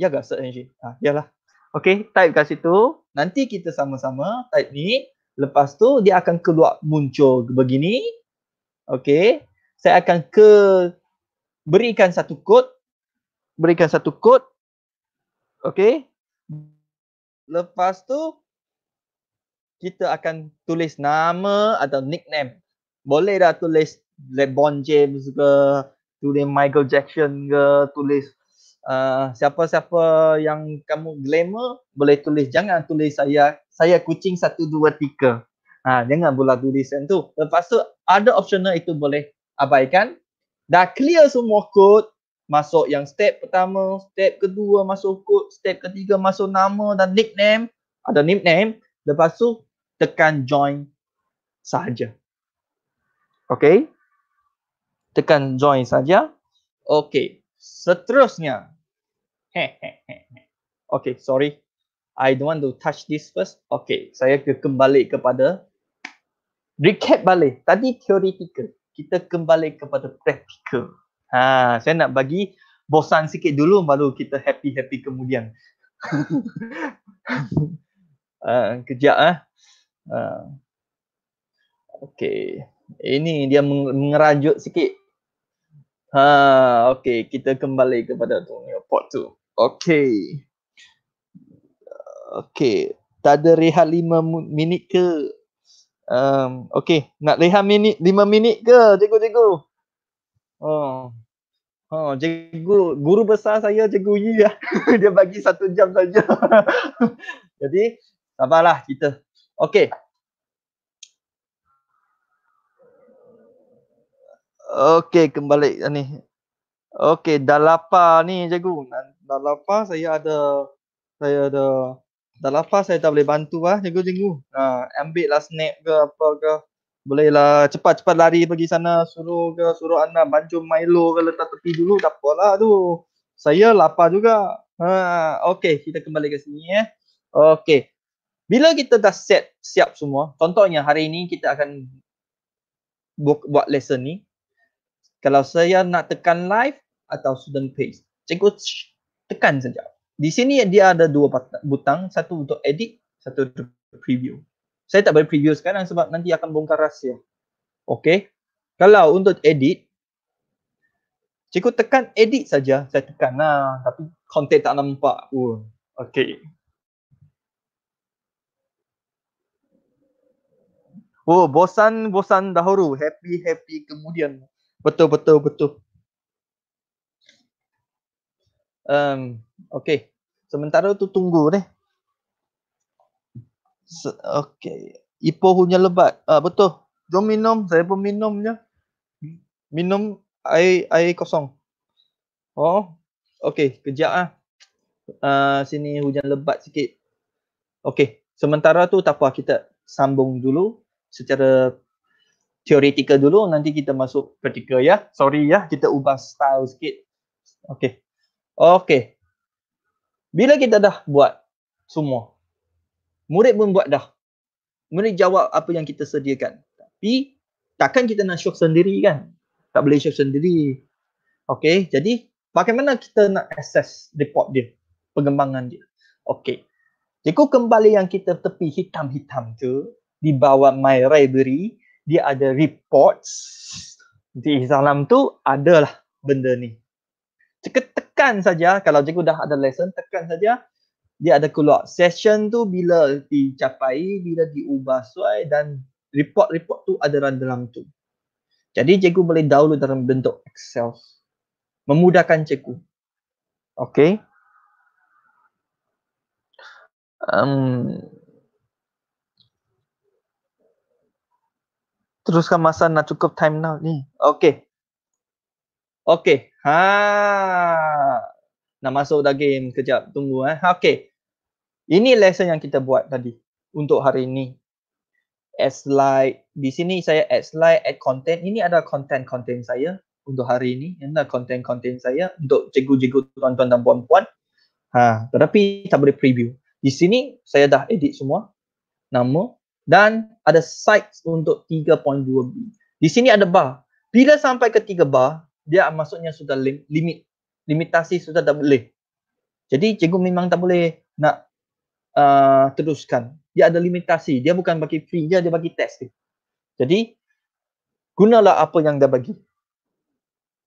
Ya ke search engine? Ha, lah. Okay, type kat situ. Nanti kita sama-sama type ni. Lepas tu dia akan keluar muncul begini. Okay. Saya akan ke berikan satu kod berikan satu kod okey lepas tu kita akan tulis nama atau nickname boleh dah tulis LeBron James ke tulis Michael Jackson ke tulis uh, siapa-siapa yang kamu glamour boleh tulis jangan tulis saya saya kucing 1 2 3 Ha, jangan pula tulisan tu. Lepas tu ada optional itu boleh abaikan dah clear semua kod masuk yang step pertama, step kedua masuk kod, step ketiga masuk nama dan nickname, ada nickname, lepas tu tekan join saja. Okay. Tekan join saja. Okay. Seterusnya. okay, sorry. I don't want to touch this first. Okay, saya kembali kepada recap balik. Tadi theoretical kita kembali kepada praktikal. Ha, saya nak bagi bosan sikit dulu baru kita happy-happy kemudian. uh, kejap ah. Uh. Okey. Ini dia mengerajut sikit. Ha, okey, kita kembali kepada tu report tu. Okey. Okey, tak ada rehat 5 minit ke? Um, okay, nak rehan minit, lima minit ke cikgu-cikgu? Oh. Oh, cikgu, guru besar saya cikgu Yi lah. Dia bagi satu jam saja. Jadi, sabarlah kita. Okay. Okay, kembali ni. Okay, dah lapar ni cikgu. Dah lapar saya ada, saya ada Dah lapar saya tak boleh bantu lah cikgu-cikgu. Ha, ambil lah snack ke apa ke. Boleh lah cepat-cepat lari pergi sana suruh ke suruh anda banjum Milo ke letak tepi dulu tak apa lah tu. Saya lapar juga. Ha, okay kita kembali ke sini eh. Okay. Bila kita dah set siap semua, contohnya hari ini kita akan bu- buat lesson ni. Kalau saya nak tekan live atau student page, cikgu tekan saja di sini dia ada dua butang, satu untuk edit, satu untuk preview. Saya tak boleh preview sekarang sebab nanti akan bongkar rahsia. Okey. Kalau untuk edit, cikgu tekan edit saja. Saya tekan tapi konten tak nampak pun. Okey. Oh, bosan-bosan dahulu. Happy-happy kemudian. Betul, betul, betul. Um, Okey. Sementara tu tunggu ni. So, Okey. Ipoh punya lebat. Uh, betul. Jom minum. Saya pun minumnya. Minum air air kosong. Oh. Okey, kejap ah. Uh, sini hujan lebat sikit. Okey, sementara tu tak apa kita sambung dulu secara teoretikal dulu nanti kita masuk praktikal ya. Sorry ya, kita ubah style sikit. Okey. Okey. Bila kita dah buat semua, murid pun buat dah. Murid jawab apa yang kita sediakan. Tapi takkan kita nak syok sendiri kan? Tak boleh syok sendiri. Okay, jadi bagaimana kita nak assess report dia? pengembangan dia. Okay. Jika kembali yang kita tepi hitam-hitam tu, di bawah my library, dia ada reports di Islam tu adalah benda ni. Ceketek tekan saja kalau cikgu dah ada lesson tekan saja dia ada keluar session tu bila dicapai bila diubah sesuai dan report-report tu ada dalam tu jadi cikgu boleh download dalam bentuk excel memudahkan cikgu okey um teruskan masa nak cukup time now ni okey Okey. Ha. Nak masuk dah game kejap. Tunggu eh. Okey. Ini lesson yang kita buat tadi untuk hari ini. Add slide. Di sini saya add slide, add content. Ini ada content-content saya untuk hari ini. Ini ada content-content saya untuk cikgu-cikgu tuan-tuan dan puan-puan. Ha, tetapi tak boleh preview. Di sini saya dah edit semua nama dan ada size untuk 3.2B. Di sini ada bar. Bila sampai ke 3 bar, dia maksudnya sudah limit limitasi sudah tak boleh jadi cikgu memang tak boleh nak uh, teruskan dia ada limitasi dia bukan bagi free dia, dia bagi test jadi gunalah apa yang dia bagi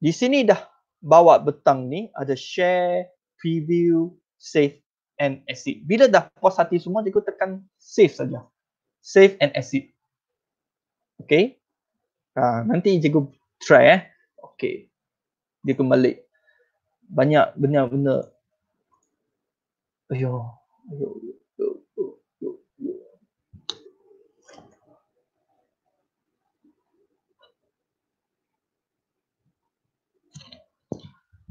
di sini dah bawa betang ni ada share preview save and exit bila dah puas hati semua cikgu tekan save saja save and exit okey uh, ah, nanti cikgu try eh okey dia kembali banyak benda-benda ayo ayo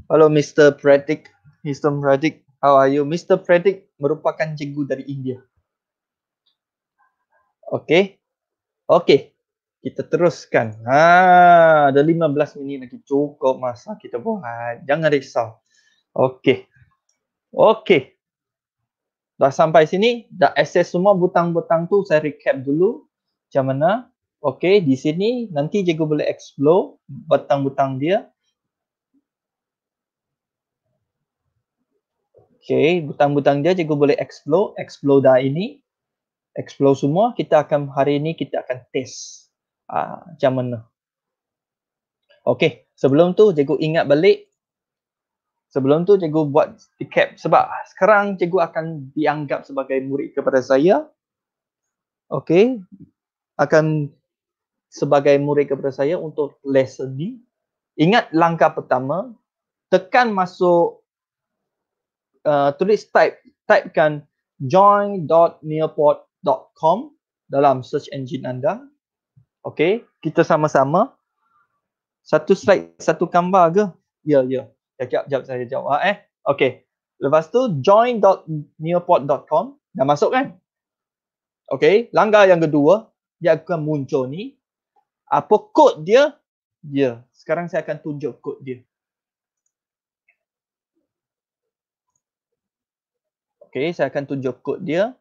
Hello Mr. Pratik, Mr. Pratik, how are you? Mr. Pratik merupakan cikgu dari India. Okay, okay kita teruskan. Ha, ada 15 minit lagi cukup masa kita buat. Jangan risau. Okey. Okey. Dah sampai sini, dah access semua butang-butang tu saya recap dulu. Macam mana? Okey, di sini nanti cikgu boleh explore butang-butang dia. Okey, butang-butang dia cikgu boleh explore, explore dah ini. Explore semua, kita akan hari ini kita akan test uh, macam mana. Okey, sebelum tu cikgu ingat balik. Sebelum tu cikgu buat recap sebab sekarang cikgu akan dianggap sebagai murid kepada saya. Okey, akan sebagai murid kepada saya untuk lesson ni. Ingat langkah pertama, tekan masuk uh, tulis type, typekan join.nearport.com dalam search engine anda. Okay, kita sama-sama. Satu slide, satu gambar ke? Ya, ya. Sekejap, ya, sekejap saya jawab. Ha, eh. Okay. Lepas tu, join.neoport.com. Dah masuk kan? Okay. Langkah yang kedua. Dia akan muncul ni. Apa kod dia? Ya. Sekarang saya akan tunjuk kod dia. Okay. Saya akan tunjuk kod dia.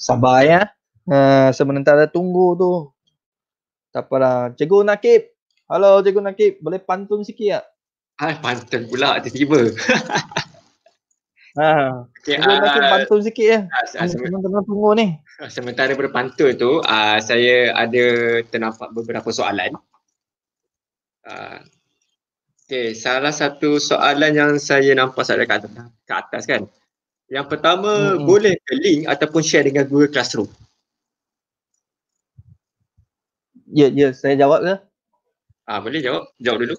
Sabar ya. Ha, eh, sementara tunggu tu. Tak apalah. Cikgu Nakib. Halo Cikgu Nakib. Boleh pantun sikit tak? Ya? Ha, pantun pula tiba-tiba. Ha. okay, Cikgu uh, Nakib ah, pantun sikit ya. Ah, Teman-teman tunggu ni. Sementara berpantun tu, uh, saya ada ternampak beberapa soalan. Uh, Okay, salah satu soalan yang saya nampak ada kat, kat atas kan. Yang pertama, hmm. boleh ke link ataupun share dengan Google Classroom? Ya, yeah, ya, yeah, saya jawab ke? Ah, boleh jawab. Jawab dulu.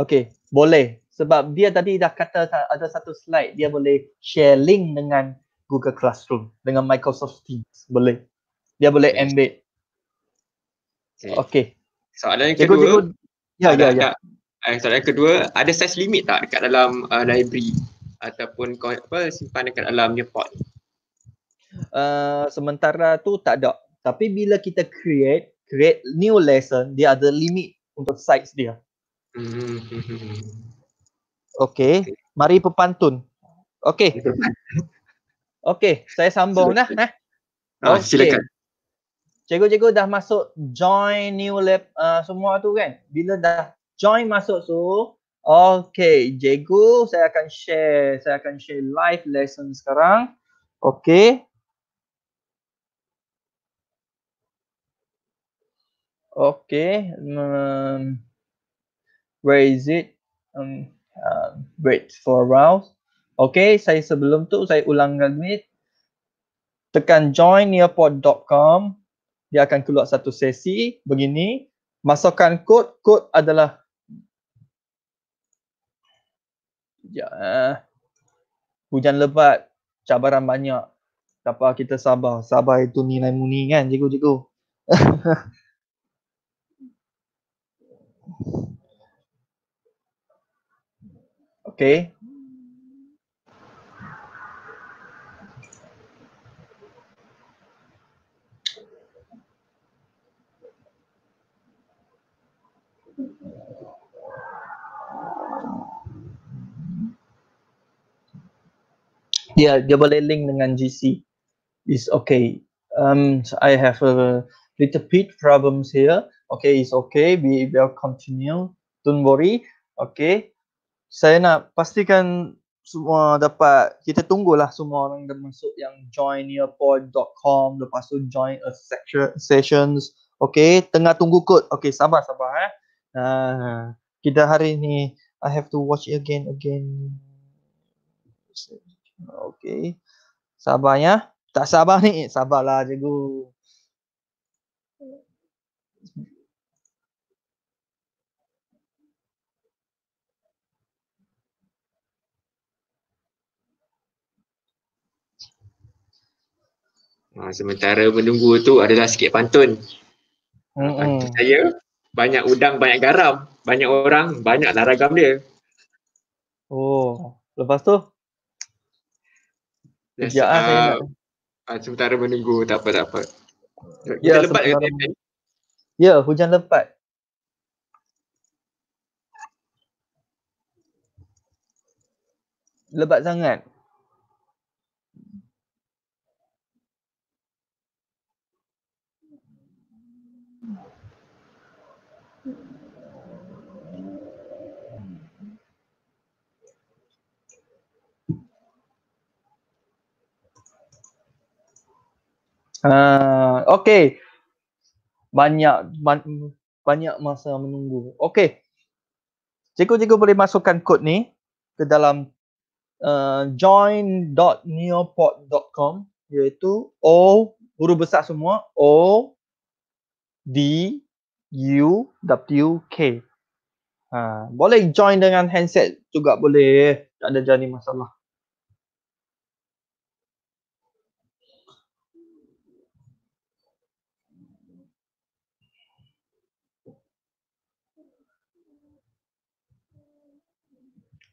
Okay, boleh. Sebab dia tadi dah kata ada satu slide dia boleh share link dengan Google Classroom dengan Microsoft Teams. Boleh. Dia boleh okay. embed. Okay. Soalan yang kedua. ya, ya, ya. Uh, eh, soalan kedua, ada size limit tak dekat dalam uh, library ataupun kau apa simpan dekat dalam your pod? Uh, sementara tu tak ada. Tapi bila kita create create new lesson, dia ada limit untuk size dia. Hmm. okay, mari pepantun. Okay. okay, saya sambung dah. Nah. Okay. Ah, silakan. Cikgu-cikgu dah masuk join new lab uh, semua tu kan? Bila dah join masuk tu. Okay, Jago, saya akan share, saya akan share live lesson sekarang. Okay. Okay. Um, where is it? Um, uh, wait for a while. Okay, saya sebelum tu saya ulang lagi. Tekan join nearpod.com. Dia akan keluar satu sesi begini. Masukkan kod. Kod adalah Sekejap. Eh. Hujan lebat, cabaran banyak. Tak kita sabar. Sabar itu nilai muni kan cikgu-cikgu. okay. dia ya, dia boleh link dengan GC is okay um so I have a little bit problems here okay it's okay we will continue don't worry okay saya nak pastikan semua dapat kita tunggulah semua orang yang masuk yang join earpod.com lepas tu join a session. sessions okay tengah tunggu kod okay sabar sabar eh uh, kita hari ni I have to watch it again again Let's Okey. Sabar ya. Tak sabar ni. Sabarlah cikgu. Ha, sementara menunggu tu adalah sikit pantun. Pantun saya, banyak udang, banyak garam. Banyak orang, banyaklah ragam dia. Oh, lepas tu? Yes, ya, uh, saya ah, ah, sementara menunggu tak apa tak apa. Hujan ya, lebat kata Ben. Ya, hujan lebat. Lebat sangat. Ah, okay. Banyak ba- banyak masa menunggu. Okay. Cikgu-cikgu boleh masukkan kod ni ke dalam uh, ah, join.neopod.com iaitu O huruf besar semua O D U W K. Ha, boleh join dengan handset juga boleh. Tak ada jadi masalah.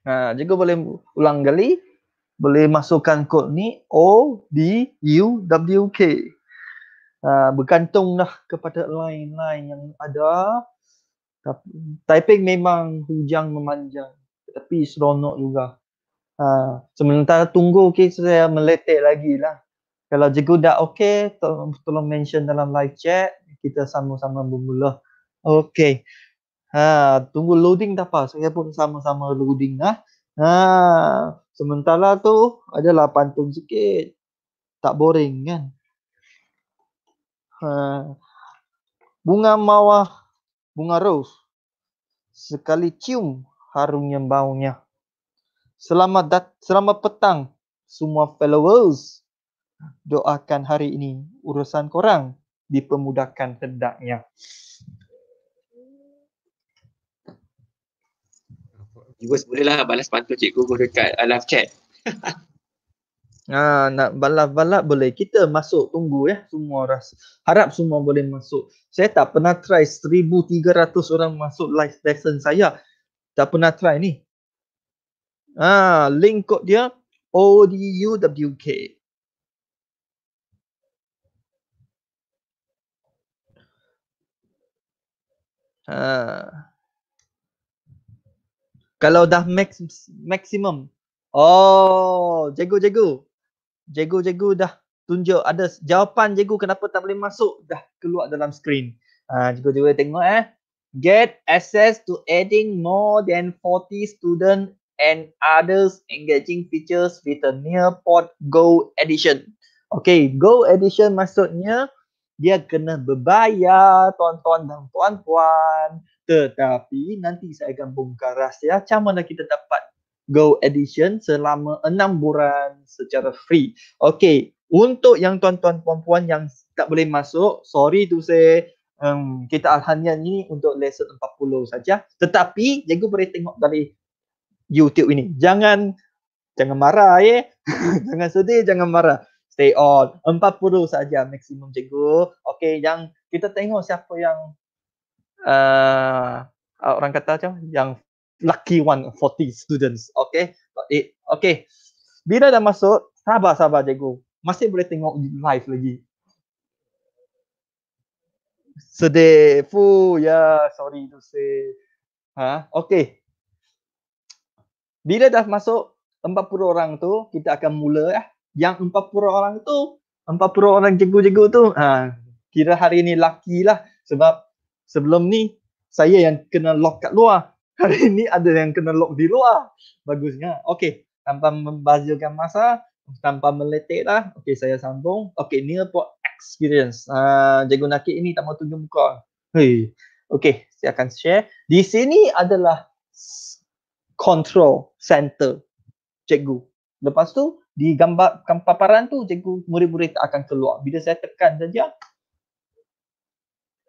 Ha, juga boleh ulang gali. Boleh masukkan kod ni O D U W K. Ha, bergantunglah kepada lain-lain yang ada. Tapi typing memang hujang memanjang. Tapi seronok juga. Ha, sementara tunggu okay, saya meletik lagi lah. Kalau jika dah okey, tolong, tolong mention dalam live chat. Kita sama-sama bermula. Okey. Ha, tunggu loading tak apa. Saya pun sama-sama loading lah. Ha. sementara tu adalah pantun sikit. Tak boring kan? Ha. Bunga mawah, bunga rose. Sekali cium harumnya baunya. Selamat dat selamat petang semua followers. Doakan hari ini urusan korang dipermudahkan hendaknya. juga lah balas pantun cikgu guru dekat uh, live chat. Ah, nak balas-balas boleh. Kita masuk tunggu ya semua orang Harap semua boleh masuk. Saya tak pernah try 1300 orang masuk live lesson saya. Tak pernah try ni. Ah, link kod dia O D U ODUWK. Ah kalau dah max maximum oh jago jago jago jago dah tunjuk ada jawapan jago kenapa tak boleh masuk dah keluar dalam screen ha uh, jago jago tengok eh get access to adding more than 40 student and others engaging features with the nearpod go edition Okay, go edition maksudnya dia kena berbayar tuan-tuan dan puan-puan. Tetapi nanti saya akan bongkar rahsia macam mana kita dapat Go Edition selama 6 bulan secara free. Okey, untuk yang tuan-tuan puan-puan yang tak boleh masuk, sorry tu saya um, kita hanya ini untuk lesson 40 saja. Tetapi jangan boleh tengok dari YouTube ini. Jangan jangan marah ya. Eh. jangan sedih, jangan marah. Stay on. 40 saja maksimum cikgu. Okey, yang kita tengok siapa yang Eh, uh, orang kata macam yang lucky one 40 students. Okay. Okay. Bila dah masuk, sabar-sabar cikgu. Masih boleh tengok live lagi. Sedih. Fuh, ya. Yeah, sorry to say. Ha? Okay. Bila dah masuk 40 orang tu, kita akan mula ya. Yang 40 orang tu, 40 orang cikgu-cikgu tu, ha, kira hari ni lucky lah. Sebab sebelum ni saya yang kena lock kat luar. Hari ini ada yang kena lock di luar. Bagusnya. Okey, tanpa membazirkan masa, tanpa meletek lah. Okey, saya sambung. Okey, ni buat experience. Uh, ah, jago nakit ini tak mau tunjuk muka. Hei. Okey, saya akan share. Di sini adalah control center cikgu. Lepas tu, di gambar paparan tu, cikgu murid-murid akan keluar. Bila saya tekan saja,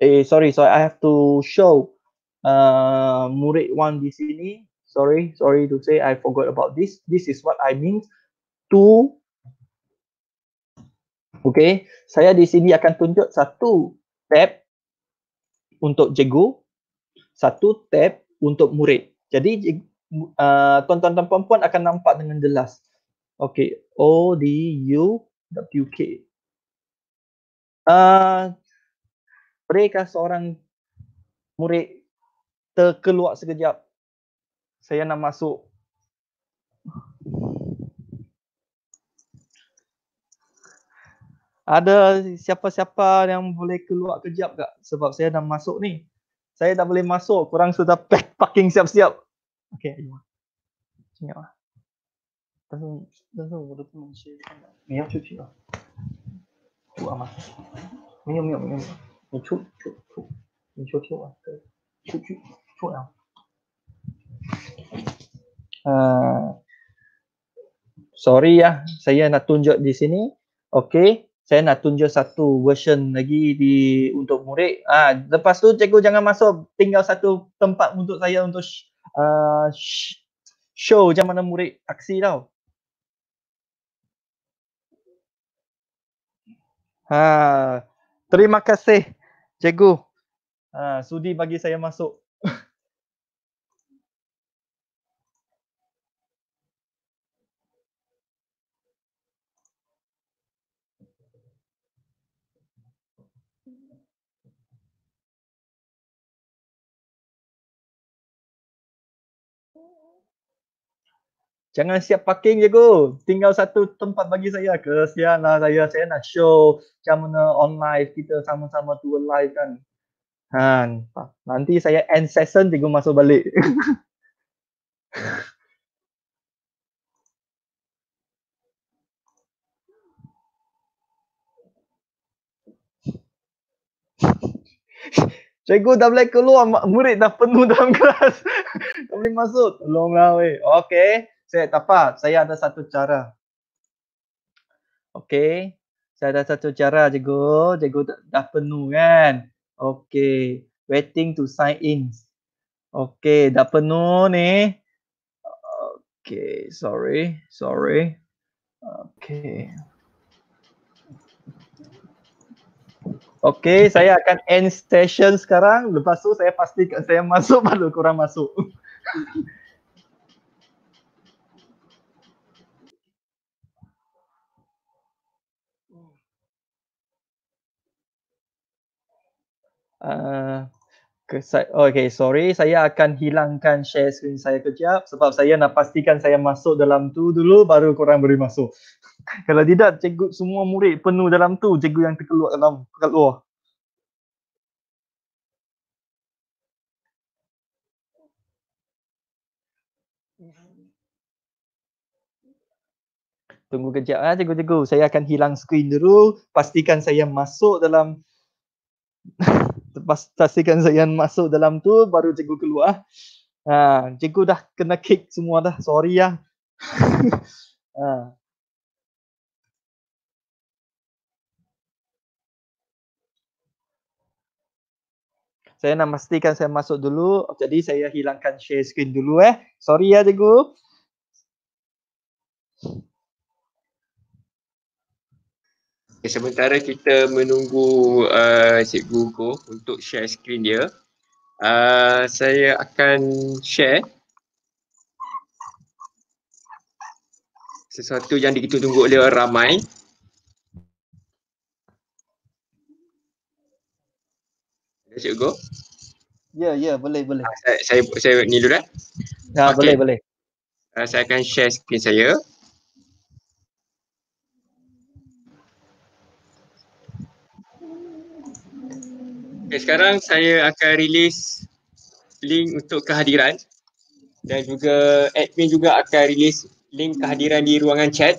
Eh, sorry, sorry, I have to show uh, murid one di sini. Sorry, sorry to say, I forgot about this. This is what I mean to. Okay, saya di sini akan tunjuk satu tab untuk cikgu, satu tab untuk murid. Jadi, tuan-tuan uh, dan puan akan nampak dengan jelas. Okay, O-D-U-W-K. Uh, mereka seorang murid terkeluar sekejap. Saya nak masuk. Ada siapa-siapa yang boleh keluar kejap tak? Sebab saya dah masuk ni. Saya tak boleh masuk. Kurang sudah pack parking siap-siap. Okay, ayo. Tengok lah. Tengok, tengok. Tengok, tengok. Tengok, tengok. Tengok, tengok. Tengok, 你出出出，你出去吧，对，出去出呀。嗯、呃、，sorry 呀、啊、，saya nak tunjuk di sini。OK。Saya nak tunjuk satu version lagi di untuk murid. Ah, ha, lepas tu cikgu jangan masuk, tinggal satu tempat untuk saya untuk sh, uh, sh, show macam mana murid aksi tau. Ha, terima kasih. Cikgu. Ha, sudi bagi saya masuk Jangan siap parking je go. Tinggal satu tempat bagi saya. Kesianlah saya. Saya nak show macam mana on live kita sama-sama tour live kan. Han, nanti saya end session tunggu masuk balik. Cikgu dah boleh keluar, murid dah penuh dalam kelas. Tak boleh masuk. Tolonglah weh. okay. Saya tak apa, saya ada satu cara. Okey, saya ada satu cara cikgu, cikgu dah, dah penuh kan? Okey, waiting to sign in. Okey, dah penuh ni. Okey, sorry, sorry. Okey. Okey, saya akan end session sekarang. Lepas tu saya pastikan saya masuk baru kurang masuk. Ah, ke, okay, sorry. Saya akan hilangkan share screen saya kejap sebab saya nak pastikan saya masuk dalam tu dulu baru korang beri masuk. Kalau tidak, cikgu semua murid penuh dalam tu, cikgu yang terkeluar dalam keluar. Tunggu kejap ah cikgu-cikgu. Saya akan hilang screen dulu, pastikan saya masuk dalam pastikan saya masuk dalam tu baru cikgu keluar. Ha, cikgu dah kena kick semua dah. Sorry ya. ha. Saya nak pastikan saya masuk dulu. Jadi saya hilangkan share screen dulu eh. Sorry ya cikgu. Okay, sementara kita menunggu uh, Cikgu Go untuk share screen dia. Uh, saya akan share sesuatu yang kita tunggu oleh ramai. Ya, Cikgu Go? Ya, ya, boleh, boleh. Uh, saya, saya, ni dulu dah. Eh? Ya, okay. boleh, boleh. Uh, saya akan share screen saya. Ya. Okay, sekarang saya akan rilis link untuk kehadiran dan juga admin juga akan rilis link kehadiran di ruangan chat.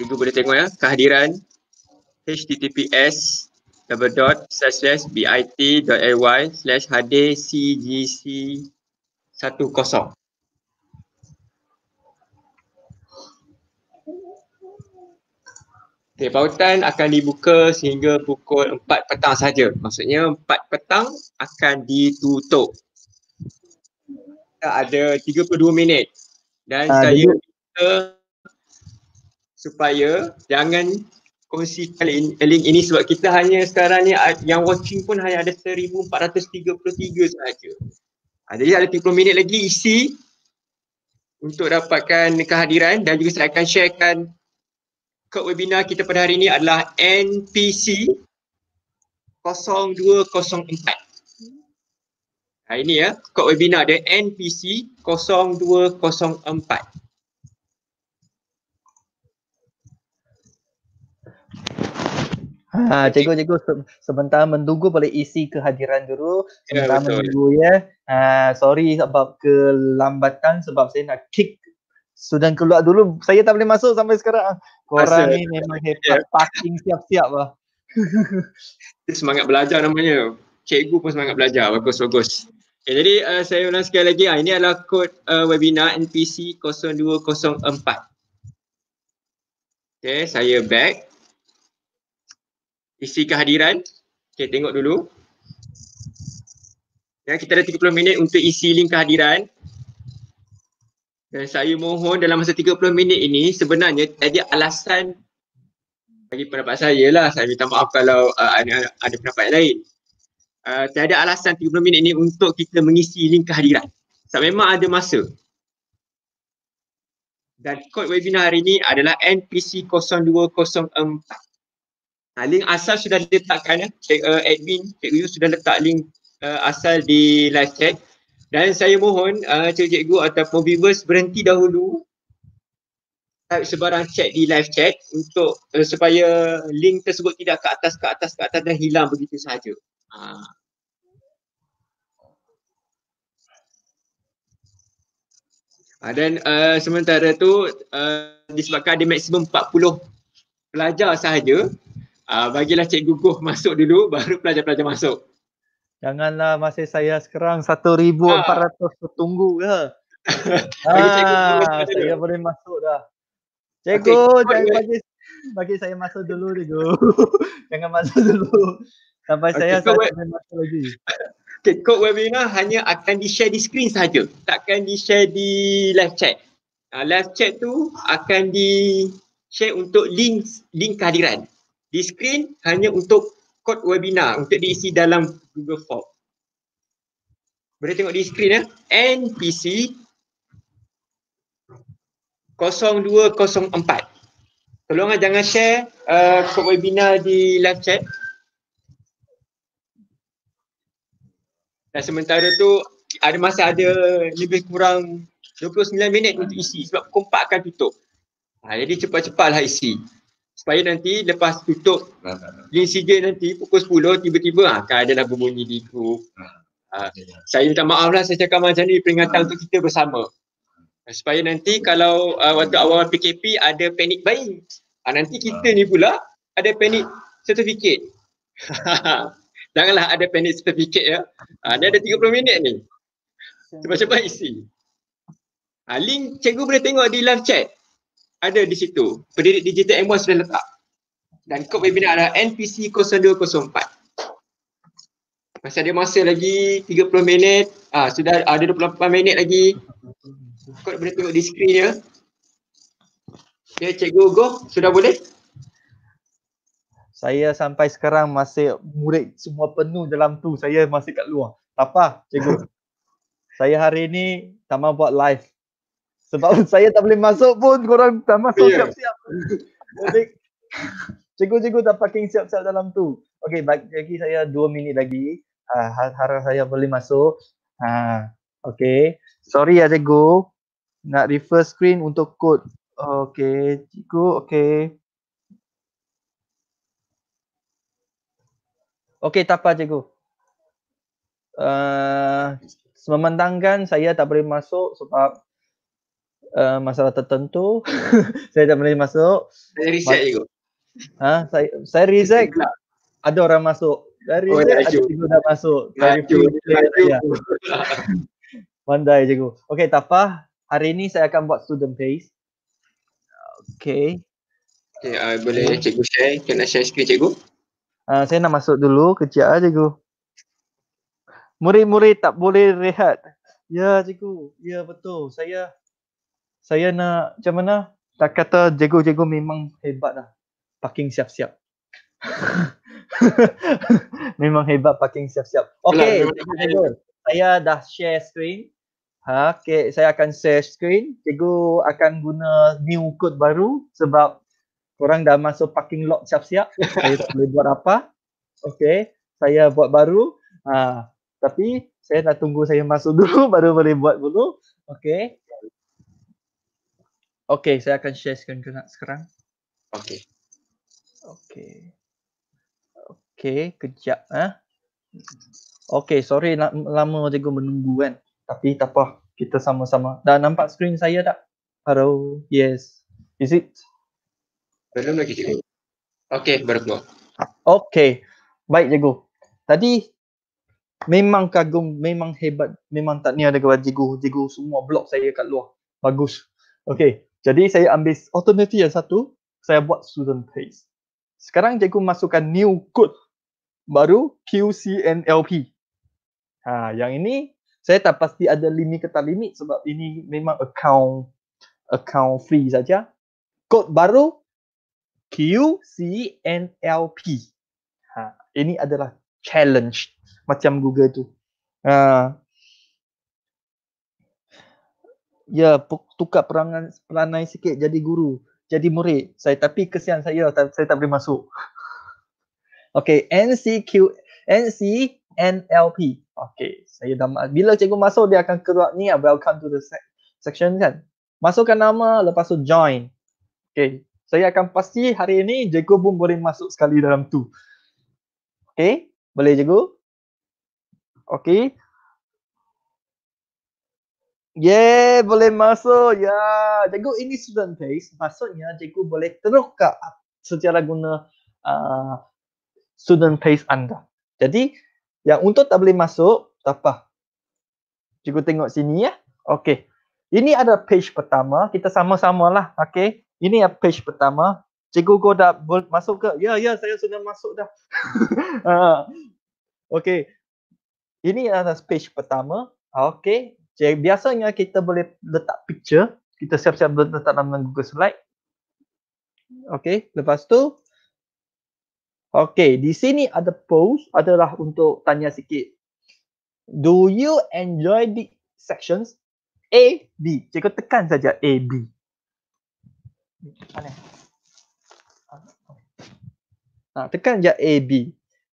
Juga boleh tengok ya kehadiran https double dot slash slash bit.ly slash 10. Okay, pautan akan dibuka sehingga pukul 4 petang saja. Maksudnya 4 petang akan ditutup. Kita ada 32 minit. Dan uh, saya minta supaya jangan kongsi link, ini sebab kita hanya sekarang ni ah, yang watching pun hanya ada 1433 sahaja. Ha, jadi ada 30 minit lagi isi untuk dapatkan kehadiran dan juga saya akan sharekan kod webinar kita pada hari ini adalah NPC 0204. Ha, ini ya, kod webinar dia NPC 0204. Ha, cikgu, cikgu sebentar menunggu boleh isi kehadiran dulu. Ya, sebentar ya, menunggu ya. Ha, sorry sebab kelambatan sebab saya nak kick sudah keluar dulu saya tak boleh masuk sampai sekarang. Ah, korang Masa. ni memang hebat yeah. parking siap-siap lah. semangat belajar namanya. Cikgu pun semangat belajar. Bagus-bagus. Okay, eh, jadi uh, saya ulang sekali lagi. Ha. Ini adalah kod uh, webinar NPC 0204. Okay, saya back. Isi kehadiran. Okay, tengok dulu. Ya, kita ada 30 minit untuk isi link kehadiran. Dan saya mohon dalam masa 30 minit ini sebenarnya tadi alasan bagi pendapat saya lah. Saya minta maaf kalau uh, ada, ada pendapat yang lain. Uh, tak alasan 30 minit ini untuk kita mengisi link kehadiran. Sebab so, memang ada masa. Dan kod webinar hari ini adalah NPC 0204. Nah, link asal sudah diletakkan ya. Eh. Uh, admin, Cik Uyuh sudah letak link uh, asal di live chat. Dan saya mohon uh, ah, cikgu-cikgu ataupun viewers berhenti dahulu type sebarang chat di live chat untuk uh, supaya link tersebut tidak ke atas ke atas ke atas dan hilang begitu sahaja. Uh. Dan uh, sementara tu uh, disebabkan ada maksimum 40 pelajar sahaja uh, bagilah Cikgu Goh masuk dulu baru pelajar-pelajar masuk. Janganlah masih saya sekarang satu ribu empat ratus tertunggu ah. ke. ha, saya boleh masuk dah. Cikgu, okay. jangan okay. bagi bagi saya masuk dulu cikgu. jangan masuk dulu. Sampai okay. saya saya boleh masuk lagi. Okay, kod webinar hanya akan di-share di screen saja. Takkan di-share di live chat. Uh, live chat tu akan di-share untuk link link kehadiran. Di screen hanya untuk Kod webinar untuk diisi dalam Google Form. Boleh tengok di skrin ya. NPC 0204. Tolonglah jangan share uh, eh, code webinar di live chat. Dan sementara tu ada masa ada lebih kurang 29 minit untuk isi sebab pukul 4 akan tutup. Ha, jadi cepat-cepatlah isi supaya nanti lepas tutup ah. link CJ nanti pukul 10 tiba-tiba akan ah, ada lagu bunyi di grup. Ha. Ah. Saya minta maaf lah saya cakap macam ni peringatan ha. untuk kita bersama. Supaya nanti kalau uh, waktu awal PKP ada panic buying. Ha, nanti kita ha. ni pula ada panic sertifikat. Janganlah ada panic sertifikat ya. Ha, ni ada 30 minit ni. Cepat-cepat isi. Ha, link cikgu boleh tengok di live chat ada di situ. Pendidik Digital m sudah letak. Dan kod webinar adalah NPC 0204. Masih ada masa lagi 30 minit. Ah sudah ada 28 minit lagi. Kod boleh tengok di skrin ya. Okay, cikgu go, sudah boleh? Saya sampai sekarang masih murid semua penuh dalam tu. Saya masih kat luar. Tak apa, cikgu. saya hari ini sama buat live. Sebab saya tak boleh masuk pun korang tak masuk yeah. siap-siap. Jadi cikgu-cikgu tak parking siap-siap dalam tu. Okey, bagi saya dua minit lagi. Uh, harap saya boleh masuk. Ha, uh, okey. Sorry ya cikgu. Nak refer screen untuk kod. Okey, cikgu, okey. Okey, tak apa cikgu. Uh, ah, memandangkan saya tak boleh masuk sebab Eh, masalah tertentu saya tak boleh masuk saya reject juga ha saya saya reject ada orang masuk dari oh, ada cikgu dah masuk dari ya pandai cikgu okey tak apa hari ini saya akan buat student page okey okey uh, boleh cikgu share kena share screen cikgu uh, saya nak masuk dulu kejap aja cikgu murid-murid tak boleh rehat ya cikgu ya betul saya saya nak macam mana tak kata jago-jago memang hebat lah parking siap-siap memang hebat parking siap-siap okay saya dah share screen ha, okay saya akan share screen cikgu akan guna new code baru sebab orang dah masuk parking lot siap-siap saya tak boleh buat apa okay saya buat baru ha, tapi saya nak tunggu saya masuk dulu baru boleh buat dulu okay Okay, saya akan share screen juga sekarang. Okay. Okay. Okay, kejap. Ha? Eh. Okay, sorry lama cikgu menunggu kan. Tapi tak apa, kita sama-sama. Dah nampak screen saya tak? Hello, yes. Is it? Belum lagi cikgu. Okay, berdua. Okay, baik cikgu. Tadi memang kagum, memang hebat, memang tak niat dekat cikgu. Cikgu semua blog saya kat luar. Bagus. Okay, jadi saya ambil alternatif yang satu, saya buat student paste. Sekarang cikgu masukkan new code baru QCNLP. Ha, yang ini saya tak pasti ada limit ke tak limit sebab ini memang account account free saja. Code baru QCNLP. Ha, ini adalah challenge macam Google tu. Ha, ya tukar perangan pelanai sikit jadi guru jadi murid saya tapi kesian saya tak, saya tak boleh masuk okey NCQ NC NLP okey saya dah bila cikgu masuk dia akan keluar ni ah, welcome to the section kan masukkan nama lepas tu join okey saya akan pasti hari ini cikgu pun boleh masuk sekali dalam tu okey boleh cikgu okey Yeah, boleh masuk. Ya, yeah. cikgu ini student page. Maksudnya cikgu boleh teroka secara guna uh, student page anda. Jadi, yang untuk tak boleh masuk, tak apa. Cikgu tengok sini ya. Okey. Ini ada page pertama. Kita sama sama lah. Okey. Ini ya page pertama. Cikgu kau dah boleh masuk ke? Ya, ya, saya sudah masuk dah. Ah. Okey. Ini adalah page pertama. Okey, jadi biasanya kita boleh letak picture. Kita siap-siap letak dalam Google Slide. Okay, lepas tu. Okay, di sini ada post adalah untuk tanya sikit. Do you enjoy the sections? A, B. Cikgu tekan saja A, B. Nah, tekan saja A, B.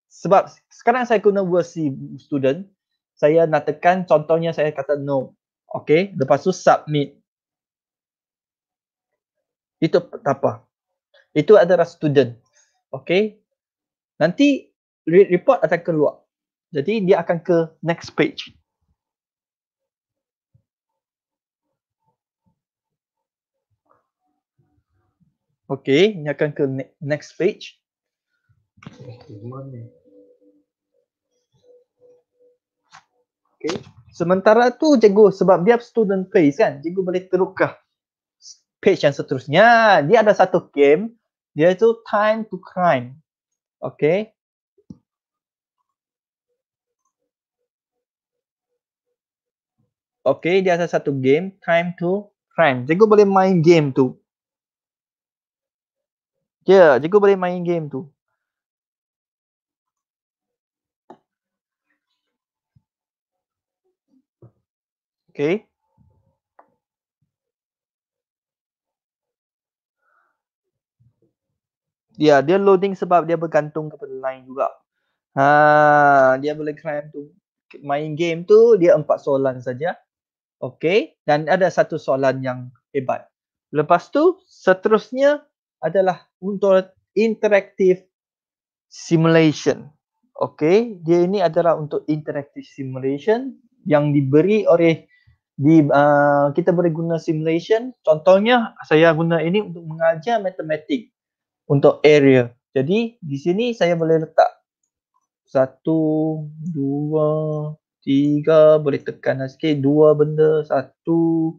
Sebab sekarang saya guna versi student, saya nak tekan contohnya saya kata no. Okay, lepas tu submit. Itu apa? Itu adalah student. Okay. Nanti report akan keluar. Jadi dia akan ke next page. Okay, dia akan ke next page. Okay. Sementara tu cikgu sebab dia student face kan, cikgu boleh terukah page yang seterusnya. Dia ada satu game, dia tu time to crime. Okay. Okay, dia ada satu game, time to crime. Cikgu boleh main game tu. Ya, yeah, cikgu boleh main game tu. Okay. Ya, yeah, dia loading sebab dia bergantung kepada line juga. Ha, dia boleh cram tu main game tu dia empat soalan saja. Okay, dan ada satu soalan yang hebat. Lepas tu, seterusnya adalah untuk interactive simulation. Okay, dia ini adalah untuk interactive simulation yang diberi oleh di uh, kita boleh guna simulation contohnya saya guna ini untuk mengajar matematik untuk area jadi di sini saya boleh letak satu dua tiga boleh tekan lah sikit dua benda satu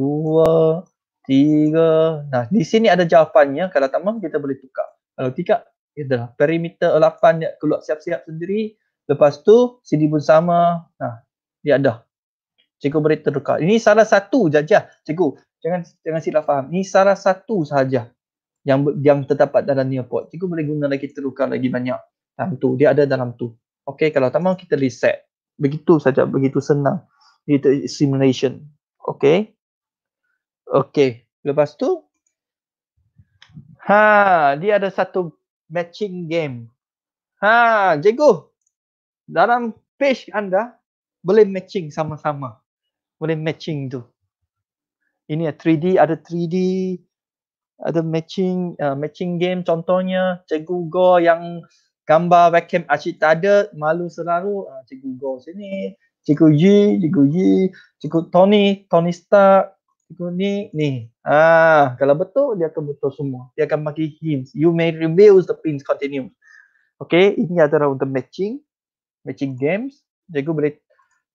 dua tiga nah di sini ada jawapannya kalau tak mahu kita boleh tukar kalau tidak itulah perimeter 8 dia keluar siap-siap sendiri lepas tu CD pun sama nah dia ada cikgu beri terluka. Ini salah satu jajah, cikgu. Jangan jangan silap faham. Ini salah satu sahaja yang yang terdapat dalam neopod. Cikgu boleh guna lagi terluka lagi banyak. Dalam tu, dia ada dalam tu. Okey, kalau tak mahu kita reset. Begitu saja, begitu senang. Itu simulation. Okey. Okey, lepas tu Ha, dia ada satu matching game. Ha, cikgu. Dalam page anda boleh matching sama-sama boleh matching tu. Ini ya 3D ada 3D ada matching uh, matching game contohnya cikgu go yang gambar webcam asyik ah, tak ada malu selalu uh, ah, cikgu go sini cikgu G cikgu G cikgu Tony Tony Stark cikgu ni ni ah kalau betul dia akan betul semua dia akan bagi hints you may reveal the pins continue okay ini adalah untuk matching matching games cikgu boleh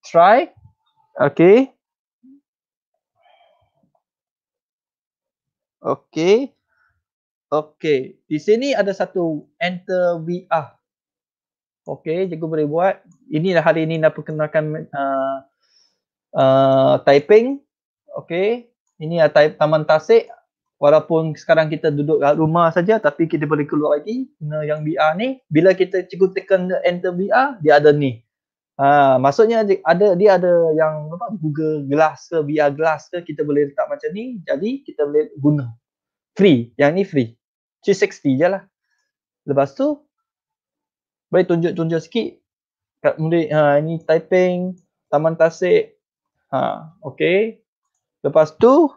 try Okay. Okay. Okay. Di sini ada satu enter VR. Okay. jago boleh buat. Inilah hari ini nak perkenalkan uh, uh, typing. Okay. Ini type Taman Tasik. Walaupun sekarang kita duduk kat rumah saja tapi kita boleh keluar lagi. Kena yang VR ni. Bila kita cikgu tekan enter VR, dia ada ni. Ha, maksudnya ada dia ada yang apa Google Glass ke VR Glass ke kita boleh letak macam ni. Jadi kita boleh guna. Free. Yang ni free. 360 je lah. Lepas tu boleh tunjuk-tunjuk sikit kat murid ha, ini typing Taman Tasik. Ha, okay. Lepas tu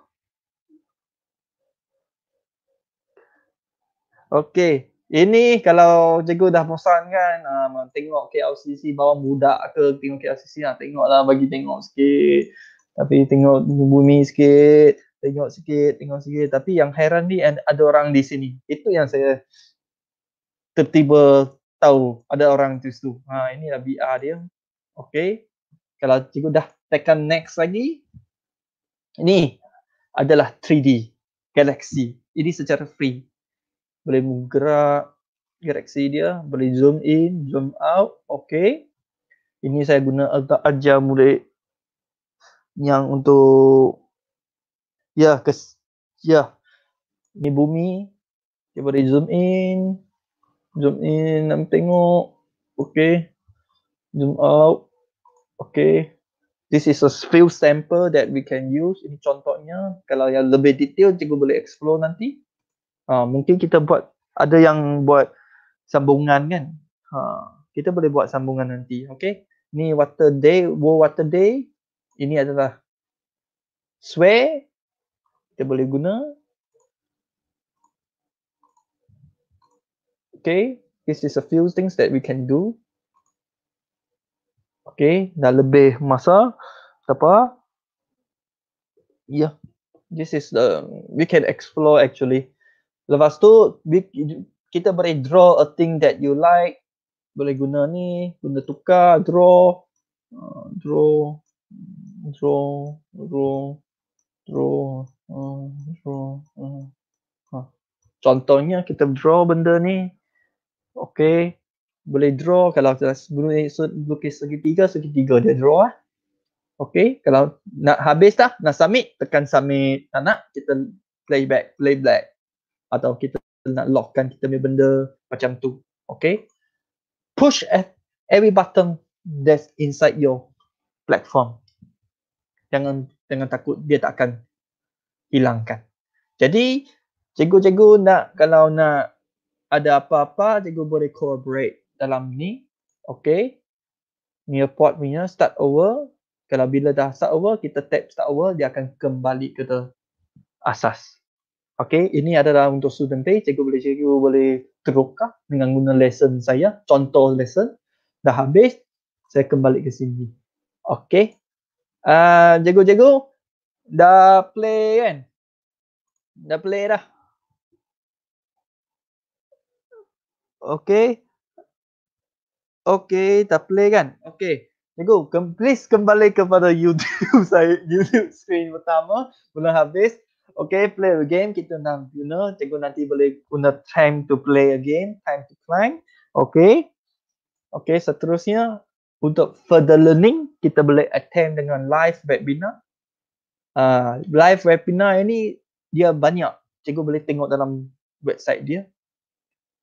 Okay, ini kalau cikgu dah bosan kan um, tengok KLCC bawa budak ke tengok KLCC lah tengoklah bagi tengok sikit tapi tengok bumi sikit tengok sikit tengok sikit tapi yang heran ni ada orang di sini itu yang saya tiba tahu ada orang tu situ ha ini lah BR dia okay. kalau cikgu dah tekan next lagi ini adalah 3D galaxy ini secara free boleh gerak direksi dia, boleh zoom in, zoom out, okay. Ini saya guna agak ajar mulai yang untuk ya kes ya ini bumi dia boleh zoom in zoom in nak tengok okey zoom out okey this is a few sample that we can use ini contohnya kalau yang lebih detail cikgu boleh explore nanti Ha, mungkin kita buat ada yang buat sambungan kan. Ha, kita boleh buat sambungan nanti. Okay. Ni water day, world water day. Ini adalah Sway, Kita boleh guna. Okay. This is a few things that we can do. Okay. Dah lebih masa. Apa? Yeah. This is the, we can explore actually. Lepas tu kita boleh draw a thing that you like. Boleh guna ni, guna tukar, draw, uh, draw, draw, draw, draw, uh, draw. Uh. Ha. Contohnya kita draw benda ni. Okay, boleh draw kalau sebelum ni lukis segitiga, segitiga dia draw lah. Okay, kalau nak habis dah, nak submit, tekan submit. Tak nak, kita playback, playback atau kita nak lockkan kita punya benda macam tu. Okay. Push e, every button that's inside your platform. Jangan jangan takut dia tak akan hilangkan. Jadi cikgu-cikgu nak kalau nak ada apa-apa cikgu boleh collaborate dalam ni. Okay. Nearport punya start over. Kalau bila dah start over, kita tap start over, dia akan kembali ke asas. Okay, ini adalah untuk student pay. Cikgu boleh cikgu boleh terukah dengan guna lesson saya. Contoh lesson dah habis. Saya kembali ke sini. Okay. jago-jago ah, cikgu dah play kan? Dah play dah. Okay. Okay, dah play kan? Okay. jago please kembali kepada YouTube saya, YouTube screen pertama. Belum habis okay play a game kita nak guna cikgu nanti boleh guna time to play again, time to climb okay okay seterusnya untuk further learning kita boleh attend dengan live webinar uh, live webinar ini dia banyak cikgu boleh tengok dalam website dia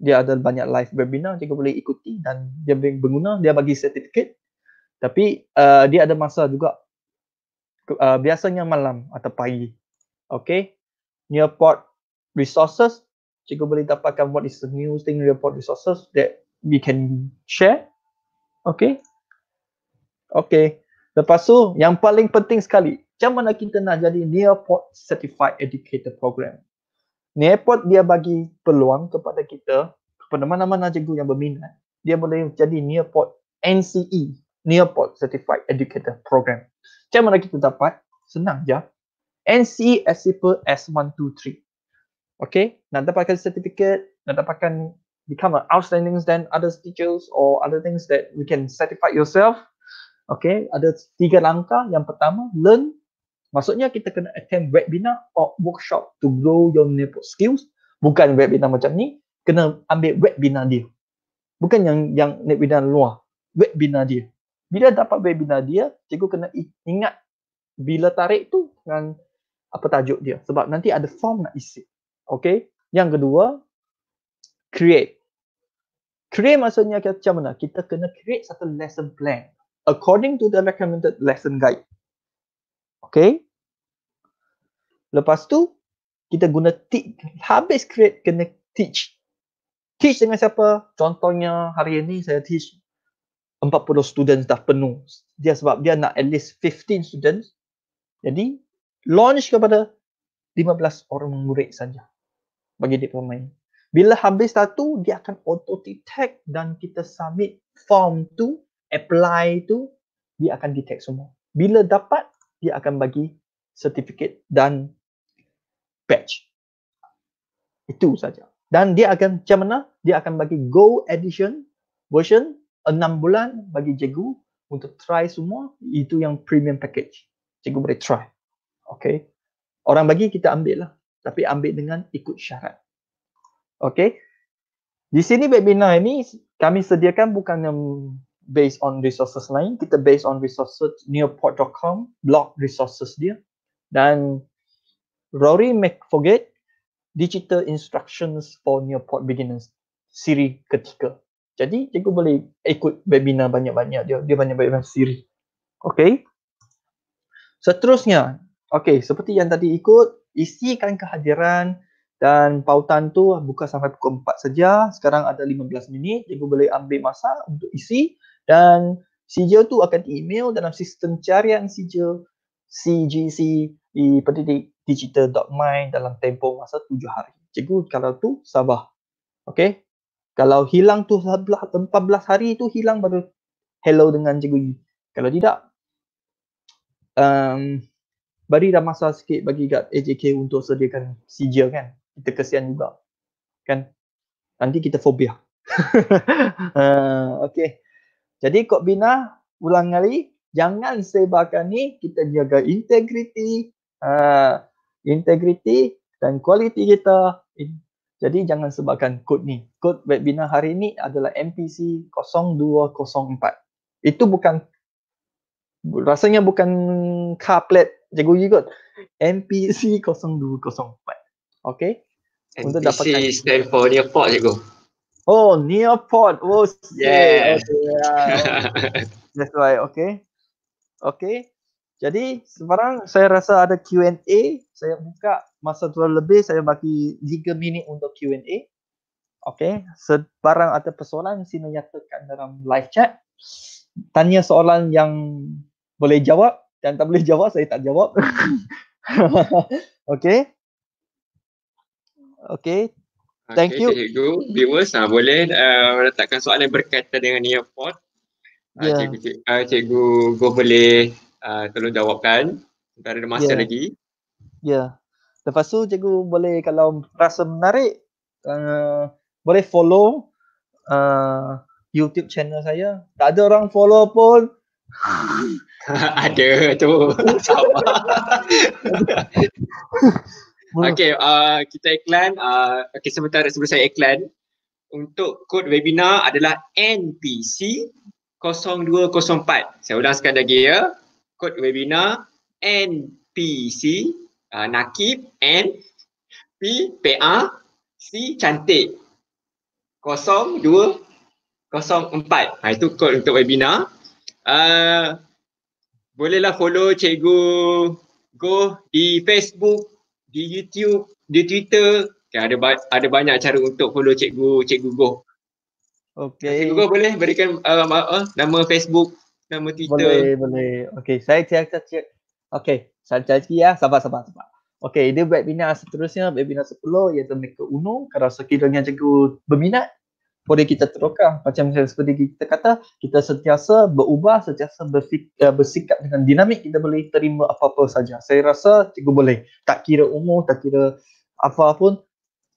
dia ada banyak live webinar cikgu boleh ikuti dan dia boleh berguna dia bagi sertifikat tapi uh, dia ada masa juga uh, biasanya malam atau pagi Okay. Nearport resources. Cikgu boleh dapatkan what is the new thing nearport resources that we can share. Okay. Okay. Lepas tu, yang paling penting sekali, macam mana kita nak jadi Nearport Certified Educator Program? Nearport dia bagi peluang kepada kita, kepada mana-mana cikgu yang berminat, dia boleh jadi Nearport NCE, Nearport Certified Educator Program. Macam mana kita dapat? Senang je and see as simple as one, two, three. Okay, nak dapatkan certificate, nak dapatkan become an outstanding than other teachers or other things that you can certify yourself. Okay, ada tiga langkah. Yang pertama, learn. Maksudnya kita kena attend webinar or workshop to grow your network skills. Bukan webinar macam ni, kena ambil webinar dia. Bukan yang yang webinar luar, webinar dia. Bila dapat webinar dia, cikgu kena ingat bila tarik tu dengan apa tajuk dia sebab nanti ada form nak isi. Okay. Yang kedua, create. Create maksudnya kita macam mana? Kita kena create satu lesson plan according to the recommended lesson guide. Okay. Lepas tu, kita guna teach. Habis create, kena teach. Teach dengan siapa? Contohnya hari ini saya teach 40 students dah penuh. Dia sebab dia nak at least 15 students. Jadi launch kepada 15 orang murid saja bagi dia pemain. Bila habis satu, dia akan auto detect dan kita submit form tu, apply tu, dia akan detect semua. Bila dapat, dia akan bagi sertifikat dan badge. Itu saja. Dan dia akan macam mana? Dia akan bagi go edition version 6 bulan bagi cikgu untuk try semua. Itu yang premium package. Cikgu boleh try. Okay. Orang bagi kita ambil lah. Tapi ambil dengan ikut syarat. Okay. Di sini webinar ini kami sediakan bukan yang based on resources lain. Kita based on resources neoport.com blog resources dia. Dan Rory McForget Digital Instructions for Neoport Beginners siri ketiga. Jadi cikgu boleh ikut webinar banyak-banyak dia. Dia banyak-banyak siri. Okay. Seterusnya, Okey, seperti yang tadi ikut, isikan kehadiran dan pautan tu buka sampai pukul 4 saja. Sekarang ada 15 minit, jadi boleh ambil masa untuk isi dan sijil tu akan email dalam sistem carian sijil CGC di pendidikdigital.my dalam tempoh masa 7 hari. Cikgu kalau tu sabar. Okey. Kalau hilang tu 14 hari tu hilang baru hello dengan cikgu. Kalau tidak um, Bari dah masa sikit bagi kat AJK eh, untuk sediakan sijil kan. Kita kesian juga. Kan? Nanti kita fobia. uh, ah, okay. Jadi Kok Bina, ulang kali. Jangan sebarkan ni. Kita jaga integriti. Uh, integriti dan kualiti kita. Jadi jangan sebarkan kod ni. Kod webinar hari ni adalah MPC 0204. Itu bukan rasanya bukan car Cikgu pergi kot. NPC 0204. Okay. MPC Untuk dapatkan stand for Neopod cikgu. Oh, Neopod. Oh, yes. yes. That's why, okay. Okay. Jadi sekarang saya rasa ada Q&A. Saya buka masa terlalu lebih. Saya bagi 3 minit untuk Q&A. Okay. Sebarang ada persoalan, sila nyatakan dalam live chat. Tanya soalan yang boleh jawab dan tak boleh jawab saya tak jawab. okay. Okay. Thank okay, you. Cikgu, viewers, ah, boleh uh, letakkan soalan yang berkaitan dengan earphone. Yeah. Uh, ya. cikgu, ah, cikgu, cikgu, go boleh uh, tolong jawabkan. Tak ada masa yeah. lagi. Ya. Yeah. Lepas tu cikgu boleh kalau rasa menarik uh, boleh follow uh, YouTube channel saya. Tak ada orang follow pun. ada tu. Oh, okay, uh, kita iklan. Uh, okay, sementara sebelum saya iklan. Untuk kod webinar adalah NPC 0204. Saya ulang sekali lagi ya. Kod webinar NPC uh, Nakib N P P A C cantik 0204. Ha, itu kod untuk webinar. Uh, bolehlah follow Cikgu Go di Facebook, di YouTube, di Twitter. Okay, ada ba- ada banyak cara untuk follow Cikgu Cikgu Go. Okey. Cikgu Go boleh berikan uh, ma- uh, nama Facebook, nama Twitter. Boleh, boleh. Okey, saya cek cakap cek. Okey, saya cakap ya. Sabar sabar sabar. Okey, dia webinar seterusnya, webinar 10 iaitu Mika Uno. Kalau sekiranya cikgu berminat, boleh kita terokah macam seperti kita kata kita sentiasa berubah sentiasa eh, bersikap dengan dinamik kita boleh terima apa-apa saja saya rasa cikgu boleh tak kira umur tak kira apa pun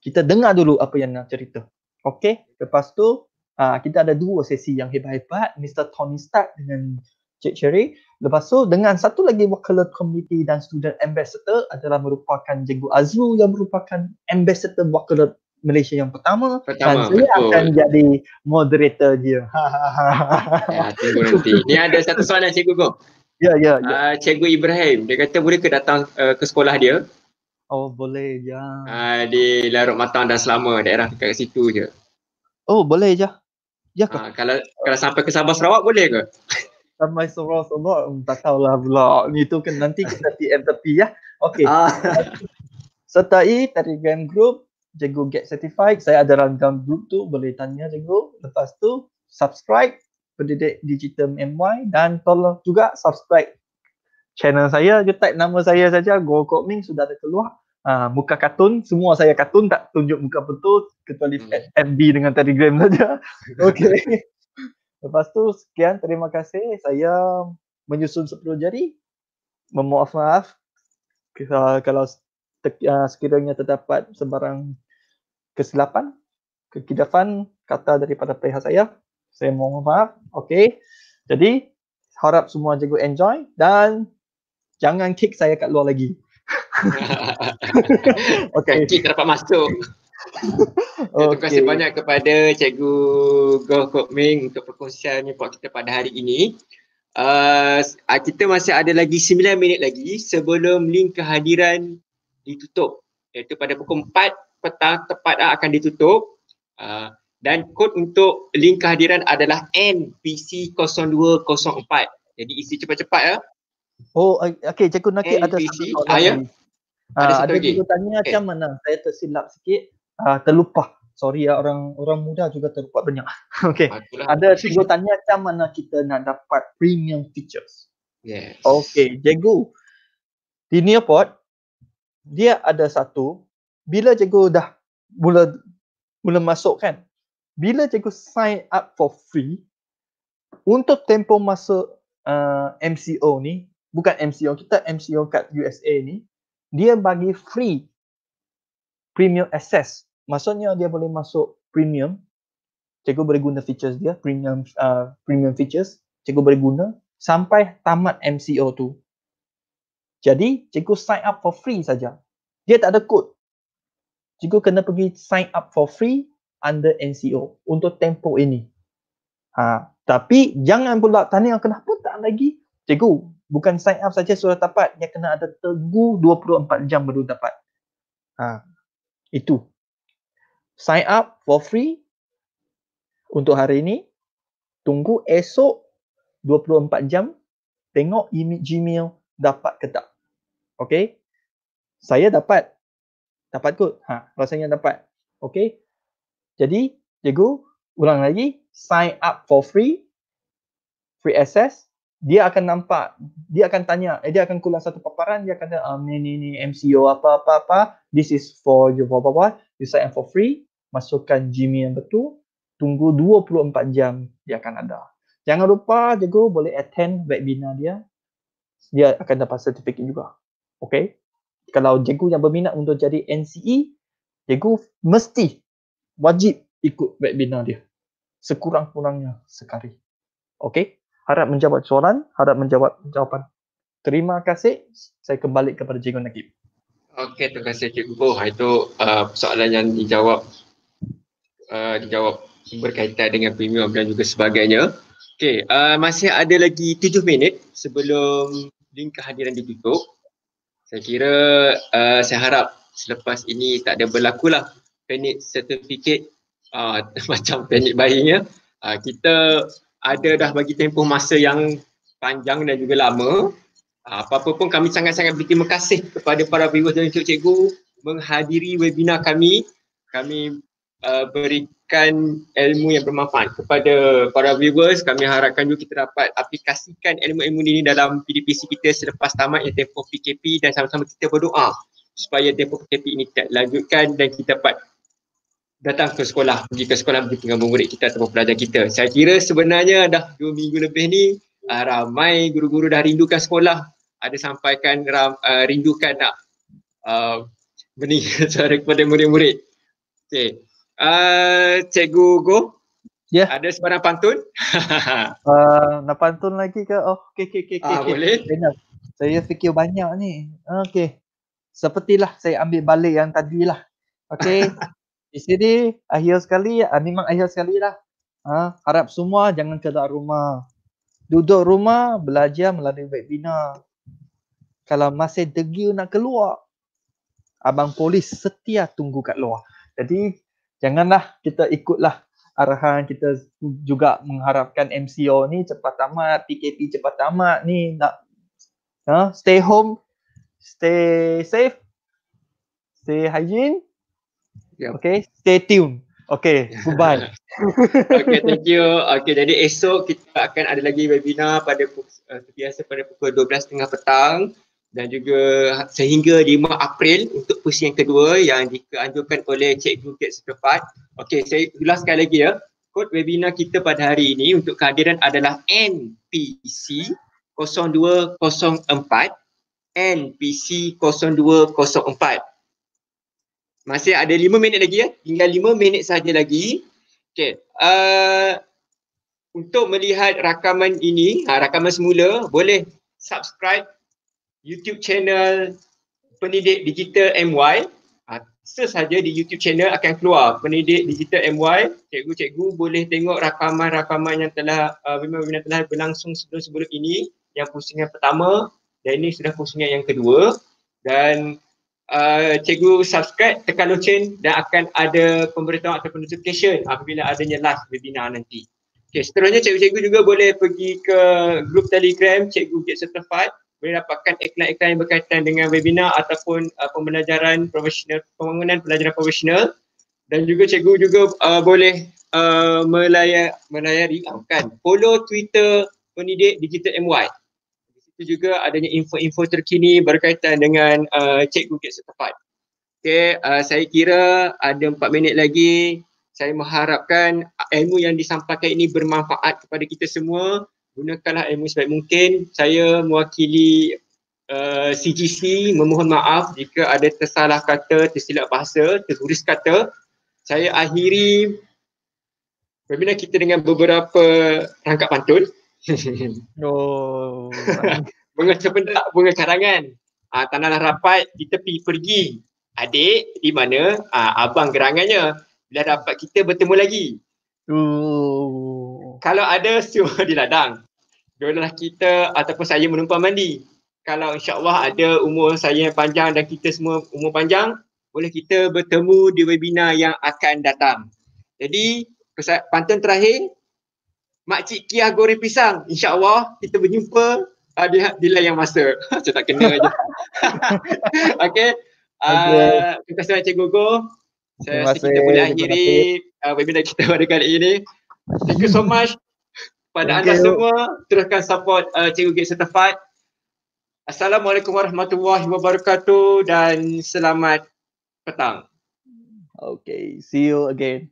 kita dengar dulu apa yang nak cerita okey lepas tu aa, ah, kita ada dua sesi yang hebat-hebat Mr Tony Stark dengan Cik Cherry lepas tu dengan satu lagi wakil committee dan student ambassador adalah merupakan Cikgu Azu yang merupakan ambassador wakil Malaysia yang pertama, pertama dan saya betul. akan jadi moderator dia. Ha ha nanti. Ni ada satu soalan cikgu kau. Ya ya ya. Uh, cikgu Ibrahim dia kata boleh ke datang uh, ke sekolah dia? Oh boleh je. Ya. Uh, di Larut Matang dan Selama daerah dekat situ je. Oh boleh je. Ya, ya Uh, kalau kalau sampai ke Sabah Sarawak boleh ke? Sampai Sarawak Sarawak hmm, tak tahulah pula. Ni tu kan nanti kita PM tepi ya. Okey. Uh. Sertai Telegram group cikgu get certified. Saya ada ranggam group tu boleh tanya cikgu. Lepas tu subscribe pendidik digital MY dan tolong juga subscribe channel saya. Dia type nama saya saja Go Kokming sudah ada keluar. Uh, muka kartun, semua saya kartun tak tunjuk muka betul kecuali hmm. FB dengan Telegram saja. Okey. Lepas tu sekian terima kasih. Saya menyusun sepuluh jari. Memohon maaf kalau ah, sekiranya terdapat sebarang kesilapan, kekidapan kata daripada pihak saya. Saya mohon maaf. Okey. Jadi harap semua cikgu enjoy dan jangan kick saya kat luar lagi. Okey. Kick dapat masuk. okay. Terima kasih banyak kepada Cikgu Goh Kok Ming untuk perkongsian ni kita pada hari ini. Uh, kita masih ada lagi 9 minit lagi sebelum link kehadiran ditutup iaitu pada pukul 4 petang tepat uh, akan ditutup uh, dan kod untuk link kehadiran adalah NPC0204. Jadi isi cepat-cepat ya. Oh okey cikgu Nakit ada satu soalan. Ah, ya? ada, ada satu lagi. tanya okay. mana? Saya tersilap sikit. Ah, terlupa. Sorry ya orang orang muda juga terlupa banyak. okey. Ada cikgu tanya macam mana kita nak dapat premium features. Yes. Okey, cikgu. Di Neopod dia ada satu bila cikgu dah mula mula masuk kan bila cikgu sign up for free untuk tempoh masuk uh, MCO ni bukan MCO kita MCO kat USA ni dia bagi free premium access maksudnya dia boleh masuk premium cikgu boleh guna features dia premium uh, premium features cikgu boleh guna sampai tamat MCO tu jadi cikgu sign up for free saja dia tak ada kod cikgu kena pergi sign up for free under NCO untuk tempo ini. Ha, tapi jangan pula tanya kenapa tak lagi cikgu bukan sign up saja sudah dapat dia kena ada teguh 24 jam baru dapat. Ha, itu. Sign up for free untuk hari ini tunggu esok 24 jam tengok email Gmail dapat ke tak. Okay. Saya dapat Dapat kot? Ha, rasanya dapat. Okay. Jadi, cikgu, ulang lagi. Sign up for free. Free access. Dia akan nampak, dia akan tanya, eh, dia akan keluar satu paparan, dia akan tanya, ah, ni, ni, ni, MCO, apa-apa-apa. This is for you, apa-apa. You sign up for free. Masukkan Jimmy yang betul. Tunggu 24 jam, dia akan ada. Jangan lupa, cikgu, boleh attend webinar dia. Dia akan dapat sertifikat juga. Okay kalau cikgu yang berminat untuk jadi NCE, cikgu mesti wajib ikut webinar dia. Sekurang-kurangnya sekali. Okey? Harap menjawab soalan, harap menjawab jawapan. Terima kasih. Saya kembali kepada cikgu lagi. Okey, terima kasih cikgu. Oh, itu uh, soalan yang dijawab uh, dijawab berkaitan dengan premium dan juga sebagainya. Okey, uh, masih ada lagi tujuh minit sebelum link kehadiran ditutup saya kira uh, saya harap selepas ini tak ada berlakulah panic certificate uh, macam panic buying ya. Uh, kita ada dah bagi tempoh masa yang panjang dan juga lama. Uh, apa-apa pun kami sangat-sangat berterima kasih kepada para viewers dan cikgu menghadiri webinar kami. Kami Uh, berikan ilmu yang bermanfaat kepada para viewers. Kami harapkan juga kita dapat aplikasikan ilmu-ilmu ini dalam PDPC kita selepas tamat yang tempoh PKP dan sama-sama kita berdoa supaya tempoh PKP ini tidak lanjutkan dan kita dapat datang ke sekolah, pergi ke sekolah pergi dengan murid kita atau pelajar kita. Saya kira sebenarnya dah dua minggu lebih ni uh, ramai guru-guru dah rindukan sekolah. Ada sampaikan ram, uh, rindukan nak uh, bening suara kepada murid-murid. Okay. Uh, Cikgu Go, yeah. ada sebarang pantun? uh, nak pantun lagi ke? Oh, okay, okay, okay, uh, ah, okay. Boleh. Benar. Saya fikir banyak ni. Okay. Sepertilah saya ambil balik yang tadilah. Okay. Di sini, akhir sekali, uh, memang akhir sekali lah. Uh, ah, harap semua jangan keluar rumah. Duduk rumah, belajar melalui webinar. Kalau masih degil nak keluar, Abang Polis setia tunggu kat luar. Jadi janganlah kita ikutlah arahan kita juga mengharapkan MCO ni cepat tamat, PKP cepat tamat ni nak ha, stay home, stay safe, stay hygiene. Yep. Okay, stay tuned. Okay, goodbye. okay, thank you. Okay, jadi esok kita akan ada lagi webinar pada uh, eh, biasa pada pukul 12.30 petang dan juga sehingga 5 April untuk pusing yang kedua yang dianjurkan oleh Cik Kit Setepat. Okey, saya ulas sekali lagi ya. Kod webinar kita pada hari ini untuk kehadiran adalah NPC 0204 NPC 0204 Masih ada 5 minit lagi ya. Tinggal 5 minit saja lagi. Okey. Uh, untuk melihat rakaman ini, uh, rakaman semula, boleh subscribe YouTube channel Pendidik Digital MY ah, sesaja di YouTube channel akan keluar Pendidik Digital MY cikgu-cikgu boleh tengok rakaman-rakaman yang telah ah, webinar-webinar telah berlangsung sebelum-sebelum ini yang pusingan pertama dan ini sudah pusingan yang kedua dan uh, cikgu subscribe tekan loceng dan akan ada pemberitahuan ataupun notification apabila adanya last webinar nanti Okay, seterusnya cikgu-cikgu juga boleh pergi ke grup telegram Cikgu Get Certified boleh dapatkan iklan-iklan yang berkaitan dengan webinar ataupun uh, pembelajaran profesional, pembangunan pelajaran profesional dan juga cikgu juga uh, boleh uh, melayar, melayari, uh, bukan, follow Twitter pendidik digital MY. Di situ juga adanya info-info terkini berkaitan dengan uh, cikgu kek setepat. Okay, uh, saya kira ada empat minit lagi. Saya mengharapkan uh, ilmu yang disampaikan ini bermanfaat kepada kita semua gunakanlah ilmu sebaik mungkin. Saya mewakili uh, eh, CGC memohon maaf jika ada tersalah kata, tersilap bahasa, terhuris kata. Saya akhiri webinar kita dengan beberapa rangkap pantun. oh. bunga cempedak, bunga karangan. Uh, ah, tanahlah rapat, di tepi pergi. Adik di mana uh, abang gerangannya. Bila dapat kita bertemu lagi. oh kalau ada semua di ladang. Dua kita ataupun saya menumpang mandi. Kalau Insya Allah ada umur saya yang panjang dan kita semua umur panjang, boleh kita bertemu di webinar yang akan datang. Jadi, pantun terakhir, Makcik Kiah goreng pisang. Allah kita berjumpa uh, di, di lain yang masa. Saya tak kena aja. okay. Ah, terima kasih Encik Gogo. Saya rasa kita boleh akhiri uh, webinar kita pada kali ini. Thank you so much pada okay. anda semua teruskan support uh, Cikgu Gek serta Assalamualaikum warahmatullahi wabarakatuh dan selamat petang. Okay, see you again.